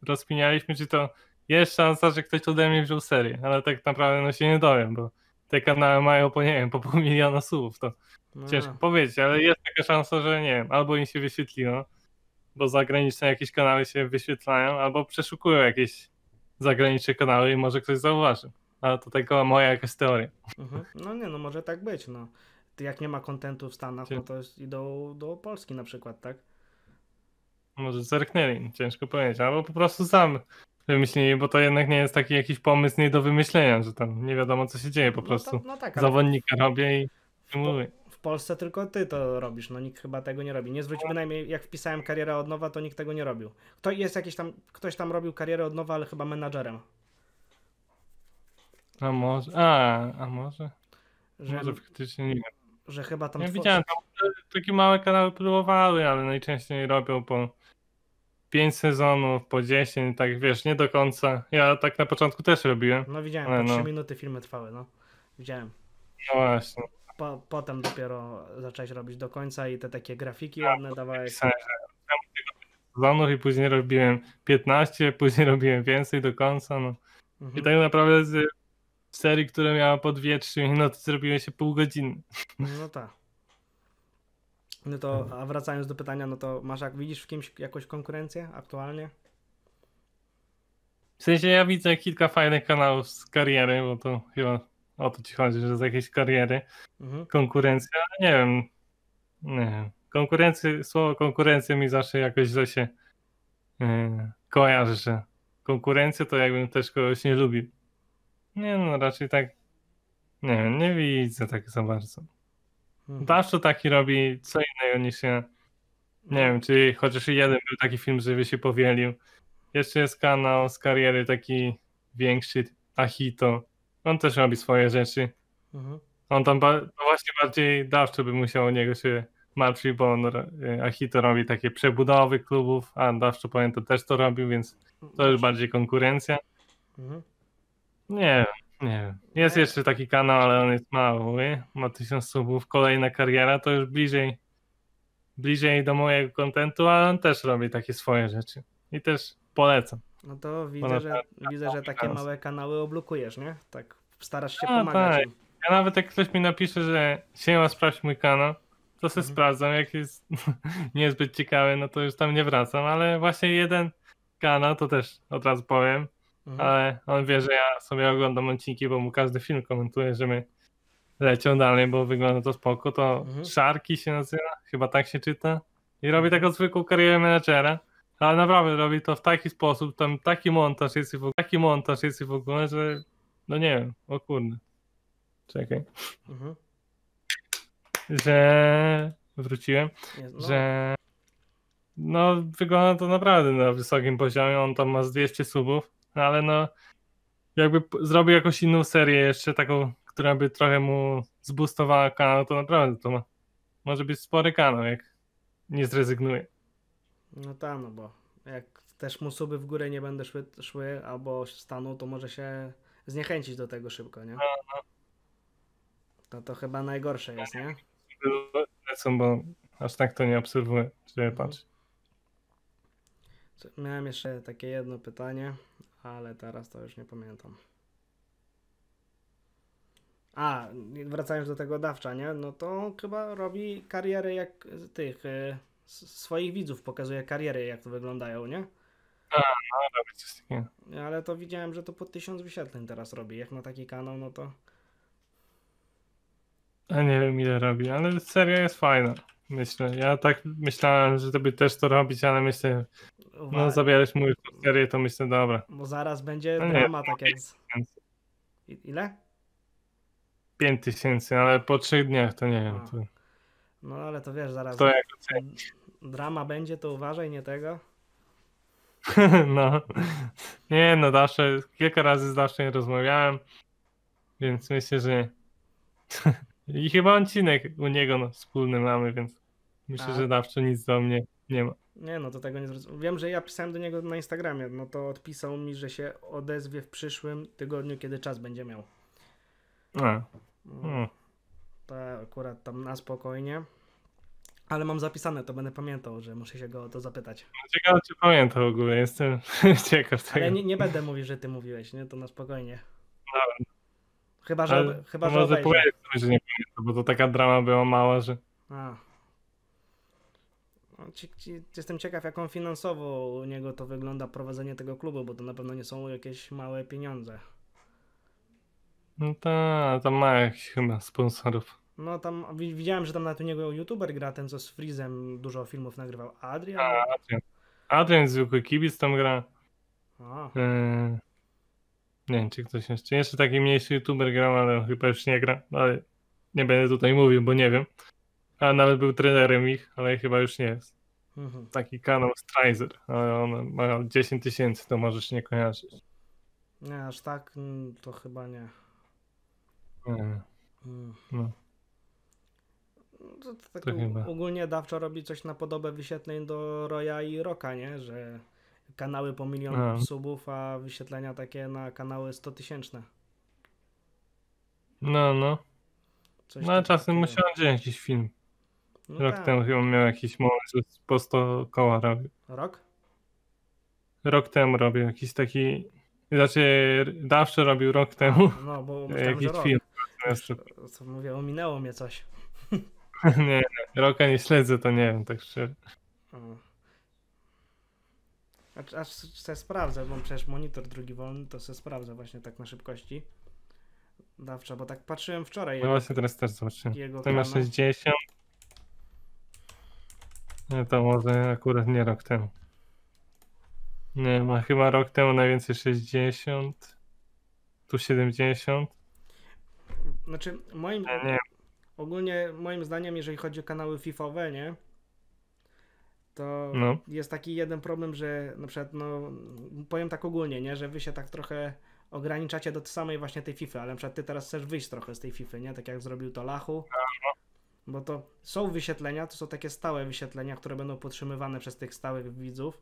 rozkminiali, czy to jest szansa, że ktoś ode mnie wziął serię, ale tak naprawdę no się nie dowiem, bo te kanały mają po, nie wiem, po pół miliona słów, to no. ciężko powiedzieć, ale jest taka szansa, że nie wiem, albo im się wyświetliło, bo zagraniczne jakieś kanały się wyświetlają, albo przeszukują jakieś zagraniczne kanały i może ktoś zauważy. Ale to tylko moja jakaś teoria. Mhm. No nie, no może tak być, no. Jak nie ma kontentu w Stanach, no to idą do Polski na przykład, tak? Może zerknęli, no ciężko powiedzieć, albo po prostu sam wymyślili, bo to jednak nie jest taki jakiś pomysł nie do wymyślenia, że tam nie wiadomo co się dzieje po no prostu. no tak, ale... Zawodnika robię i, i mówię. Polsce tylko ty to robisz, no nikt chyba tego nie robi. Nie zwróć tak. najmniej, jak wpisałem karierę od nowa, to nikt tego nie robił. Kto, jest jakiś tam, ktoś tam robił karierę od nowa, ale chyba menadżerem. A może, a, a może? Że, może faktycznie nie. Że chyba tam... Ja twor... widziałem, tam takie małe kanały próbowały, ale najczęściej robią po 5 sezonów, po 10, tak wiesz, nie do końca. Ja tak na początku też robiłem. No widziałem, po no. 3 minuty filmy trwały, no. Widziałem. No właśnie po, potem dopiero zacząłeś robić do końca i te takie grafiki ja, tak, ładne tak dawałeś. Sezonów i później robiłem 15, później robiłem więcej do końca. No. Mhm. I tak naprawdę z serii, które miała po 2-3 minuty, zrobiłem się pół godziny. No tak. No to, a wracając do pytania, no to masz, jak widzisz w kimś jakąś konkurencję aktualnie? W sensie ja widzę kilka fajnych kanałów z kariery, bo to chyba o to ci chodzi, że z jakiejś kariery. Mhm. Konkurencja, nie wiem. Nie Konkurencja, słowo konkurencja mi zawsze jakoś źle się yy, kojarzy, że konkurencja to jakbym też kogoś nie lubił. Nie no, raczej tak nie wiem, nie widzę tak za bardzo. Hmm. Dawczo taki robi co innego niż ja. Nie wiem, czy chociaż jeden był taki film, żeby się powielił. Jeszcze jest kanał z kariery taki większy, Achito. On też robi swoje rzeczy. Mhm. On tam ba- no właśnie bardziej dawczo by musiał o niego się martwić, bo on y, Achito robi takie przebudowy klubów, a dawczy pamiętam też to robił, więc to już bardziej konkurencja. Mhm. Nie nie Jest jeszcze taki kanał, ale on jest mały, ma tysiąc subów, kolejna kariera, to już bliżej bliżej do mojego kontentu, ale on też robi takie swoje rzeczy. I też polecam. No to widzę, że, tak, tak, widzę, tak, że takie małe kanały oblokujesz, nie? Tak starasz się A, pomagać. Tak. Im. Ja nawet jak ktoś mi napisze, że się ma sprawdź mój kanał, to sobie mhm. sprawdzam. Jak jest niezbyt ciekawy, no to już tam nie wracam, ale właśnie jeden kanał, to też od razu powiem, mhm. ale on wie, że ja sobie oglądam odcinki, bo mu każdy film komentuje, że my lecią dalej, bo wygląda to spoko, to mhm. Szarki się nazywa, chyba tak się czyta i robi mhm. taką zwykłą karierę menadżera. Ale naprawdę robi to w taki sposób, tam taki montaż jest i w ogóle, taki montaż jest i w ogóle, że no nie wiem, o kurde. Czekaj. Mhm. Że wróciłem, że no wygląda to naprawdę na wysokim poziomie, on tam ma z 200 subów, ale no jakby zrobił jakąś inną serię jeszcze taką, która by trochę mu zbustowała kanał, to naprawdę to ma, może być spory kanał, jak nie zrezygnuje. No tak, no bo jak też mu w górę nie będą szły, szły albo staną, to może się zniechęcić do tego szybko, nie? To to chyba najgorsze jest, nie? są, bo aż tak to nie obserwuję, czy patrz. Miałem jeszcze takie jedno pytanie, ale teraz to już nie pamiętam. A, wracając do tego dawcza, nie? No to chyba robi karierę jak tych. Y, swoich widzów pokazuje karierę jak to wyglądają, nie? A, no, coś takiego. Ale to widziałem, że to po tysiąc wyświetleń teraz robi. Jak na taki kanał, no to... A nie wiem ile robi, ale seria jest fajna. Myślę. Ja tak myślałem, że tobie też to robić, ale myślę, no zabierasz mu serię, to myślę, dobra. Bo zaraz będzie no drama, nie, tak jak... Ile? pięć tysięcy, ale po trzech dniach to nie wiem. To... No ale to wiesz, zaraz. To jak drama będzie, to uważaj, nie tego. No. Nie no, Dasze, kilka razy z Daszem rozmawiałem, więc myślę, że. I chyba odcinek u niego no, wspólny mamy, więc myślę, A. Tak. że Dawczy nic do mnie nie ma. Nie no, to tego nie zrozumiałem. Wiem, że ja pisałem do niego na Instagramie, no to odpisał mi, że się odezwie w przyszłym tygodniu, kiedy czas będzie miał. A. No. Hmm. To akurat tam na spokojnie. Ale mam zapisane, to będę pamiętał, że muszę się go o to zapytać. Ciekawe, czy pamiętam ogólnie, jestem ciekaw tego. Ale nie, nie będę mówił, że ty mówiłeś, nie? To na spokojnie. Dobra. No. Chyba, że, chyba, że Może powiedzieć, że nie pamiętam, bo to taka drama była mała, że... A. No, jestem ciekaw, jaką finansowo u niego to wygląda prowadzenie tego klubu, bo to na pewno nie są jakieś małe pieniądze. No ta, tam ma jakichś chyba sponsorów. No tam widziałem, że tam na tu niego youtuber gra, ten co z Freezem dużo filmów nagrywał. Adrian? Adrian. Adrian, zwykły kibic tam gra. Yy, nie wiem, czy ktoś jeszcze. Jeszcze taki mniejszy youtuber grał, ale chyba już nie gra. Ale nie będę tutaj mówił, bo nie wiem. A nawet był trenerem ich, ale chyba już nie jest. Mhm. Taki kanał Strizer, ale on ma 10 tysięcy, to możesz nie kojarzyć. Nie, aż tak mm, to chyba nie. nie. Mm. No. To, to tak ogólnie Dawczo robi coś na podobę wyświetleń do Roya i Roka, nie? Że kanały po milion subów, a wyświetlenia takie na kanały 100 tysięczne. No, no. Coś no, czasem musiałem się jakiś film. No Rok tak. temu chyba miał jakiś moment, że po 100 koła robił. Rok? Rok temu robił jakiś taki... Znaczy, Dawszy robił rok temu. No, bo myślałem, jakiś film. Co Mówię, ominęło mnie coś. nie, roka nie śledzę, to nie wiem, tak szczerze. Aż, aż se sprawdzę, bo przecież monitor drugi wolny, to se sprawdzę właśnie tak na szybkości. Dawcza, bo tak patrzyłem wczoraj. No właśnie teraz też zobaczyłem. Jego to ma 60. Nie, to może akurat nie rok temu. Nie, ma chyba rok temu najwięcej 60. Tu 70. Znaczy, moim, nie, Ogólnie moim zdaniem, jeżeli chodzi o kanały FIFOwe, nie? To no. jest taki jeden problem, że na przykład, no, powiem tak ogólnie, nie? Że wy się tak trochę ograniczacie do samej właśnie tej FIFA, ale na przykład ty teraz chcesz wyjść trochę z tej FIFA, nie? Tak jak zrobił to Lachu. Bo to są wyświetlenia, to są takie stałe wyświetlenia, które będą podtrzymywane przez tych stałych widzów.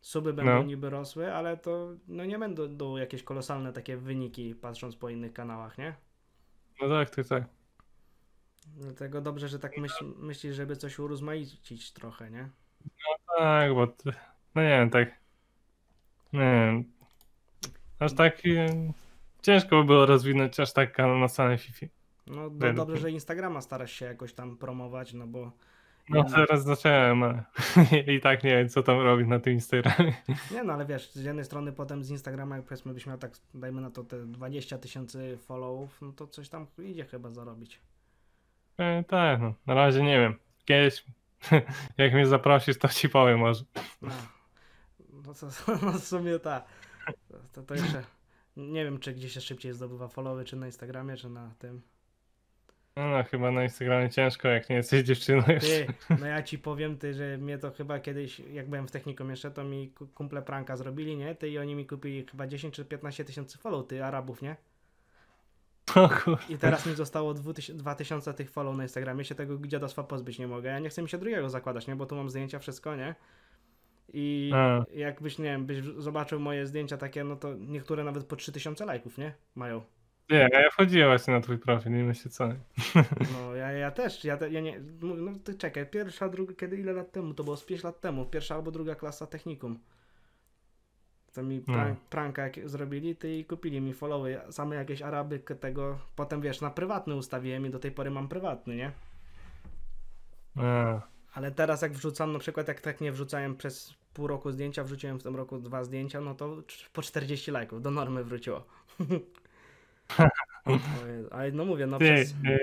Suby będą no. niby rosły, ale to no nie będą jakieś kolosalne takie wyniki patrząc po innych kanałach, nie? No tak, tak, tak. Dlatego dobrze, że tak myśl, myślisz, żeby coś urozmaicić trochę, nie? No tak, bo ty, no nie wiem, tak nie wiem, aż tak ciężko by było rozwinąć aż tak kanał na same Fifi. No do, dobrze, że Instagrama starasz się jakoś tam promować, no bo no teraz zacząłem, ale i tak nie wiem, co tam robić na tym Instagramie. Nie no, ale wiesz, z jednej strony potem z Instagrama, jak powiedzmy byś miał tak, dajmy na to te 20 tysięcy followów, no to coś tam idzie chyba zarobić. E, tak, no. na razie nie wiem. Kiedyś, jak mnie zaprosisz, to ci powiem może. No, no, to, no w sumie tak. To, to jeszcze nie wiem, czy gdzieś się szybciej zdobywa followy, czy na Instagramie, czy na tym. No, no chyba na Instagramie ciężko, jak nie jesteś dziewczyną ty, No ja ci powiem, ty, że mnie to chyba kiedyś, jak byłem w technikum jeszcze, to mi kumple pranka zrobili, nie? Ty i oni mi kupili chyba 10 czy 15 tysięcy follow, ty Arabów, nie? I teraz mi zostało 2000 tych follow na Instagramie, się tego dziadostwa pozbyć nie mogę. Ja nie chcę mi się drugiego zakładać, nie? Bo tu mam zdjęcia, wszystko, nie? I A. jakbyś, nie wiem, byś zobaczył moje zdjęcia takie, no to niektóre nawet po 3000 lajków, nie? Mają. Nie, ja wchodziłem właśnie na twój profil, nie myślę co. No, ja, ja też, ja, te, ja nie, no, no ty czekaj, pierwsza, druga, kiedy ile lat temu? To było z 5 lat temu, pierwsza albo druga klasa technikum to mi no. prank, pranka jak zrobili, ty i kupili mi followy, same jakieś Araby tego, potem wiesz, na prywatny ustawiłem i do tej pory mam prywatny, nie? E. Ale teraz jak wrzucam, na przykład jak tak nie wrzucałem przez pół roku zdjęcia, wrzuciłem w tym roku dwa zdjęcia, no to po 40 lajków, do normy wróciło. A no mówię, no ty, przez... Yy,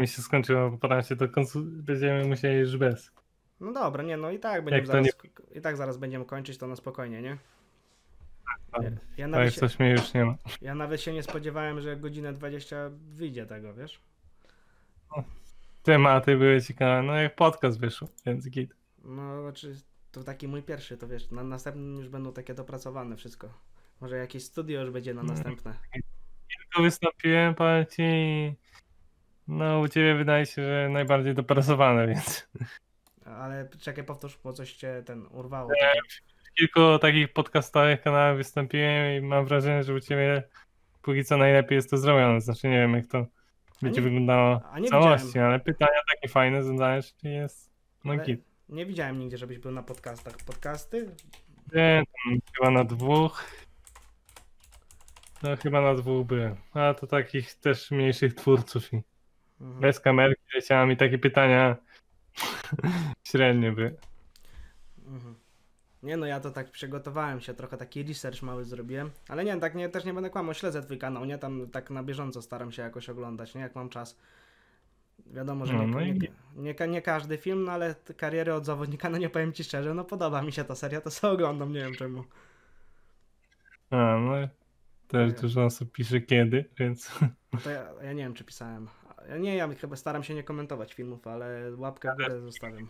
mi się skończyło, potem się to konsul... będziemy musieli już bez. No dobra, nie, no i tak będziemy zaraz, nie... i tak zaraz będziemy kończyć to na spokojnie, nie? Tak. Ja tak, nawet, coś mnie już nie ma. Ja nawet się nie spodziewałem, że godzinę 20 wyjdzie tego, wiesz? No, tematy były ciekawe. No jak podcast wyszło, więc git. No, znaczy, to taki mój pierwszy, to wiesz, na następnym już będą takie dopracowane wszystko. Może jakieś studio już będzie na mm. następne. Tylko wystąpiłem, powiem ci, no u ciebie wydaje się, że najbardziej dopracowane, więc... Ale czekaj, powtórz, bo coś cię ten urwało. tak kilku takich podcastowych kanałach wystąpiłem i mam wrażenie, że u ciebie póki co najlepiej jest to zrobione. Znaczy nie wiem, jak to będzie wyglądało w całości, widziałem. ale pytania takie fajne zadajesz czy jest no git. Nie widziałem nigdzie, żebyś był na podcastach. Podcasty? Nie, tam chyba na dwóch. No chyba na dwóch byłem. A to takich też mniejszych twórców i mhm. bez kamerki Chciałem i takie pytania średnie by. Mhm. Nie no, ja to tak przygotowałem się, trochę taki research mały zrobiłem, ale nie, tak nie, też nie będę kłamał, śledzę twój kanał, nie, tam tak na bieżąco staram się jakoś oglądać, nie, jak mam czas. Wiadomo, że no, nie, no nie, nie, nie, każdy film, no ale kariery od zawodnika, no nie powiem ci szczerze, no podoba mi się ta seria, to co oglądam, nie wiem czemu. A, no też dużo osób pisze kiedy, więc... No to ja, ja nie wiem, czy pisałem. Ja nie, ja chyba staram się nie komentować filmów, ale łapkę ale zostawiam. Film,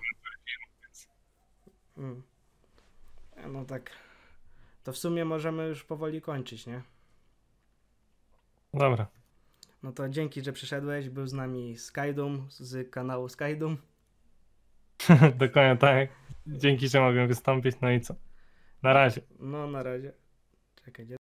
mm. No tak. To w sumie możemy już powoli kończyć, nie? Dobra. No to dzięki, że przyszedłeś. Był z nami Skydum z kanału Skydum. Dokładnie tak. Dzięki, że mogłem wystąpić. No i co? Na razie. No, na razie. Czekaj,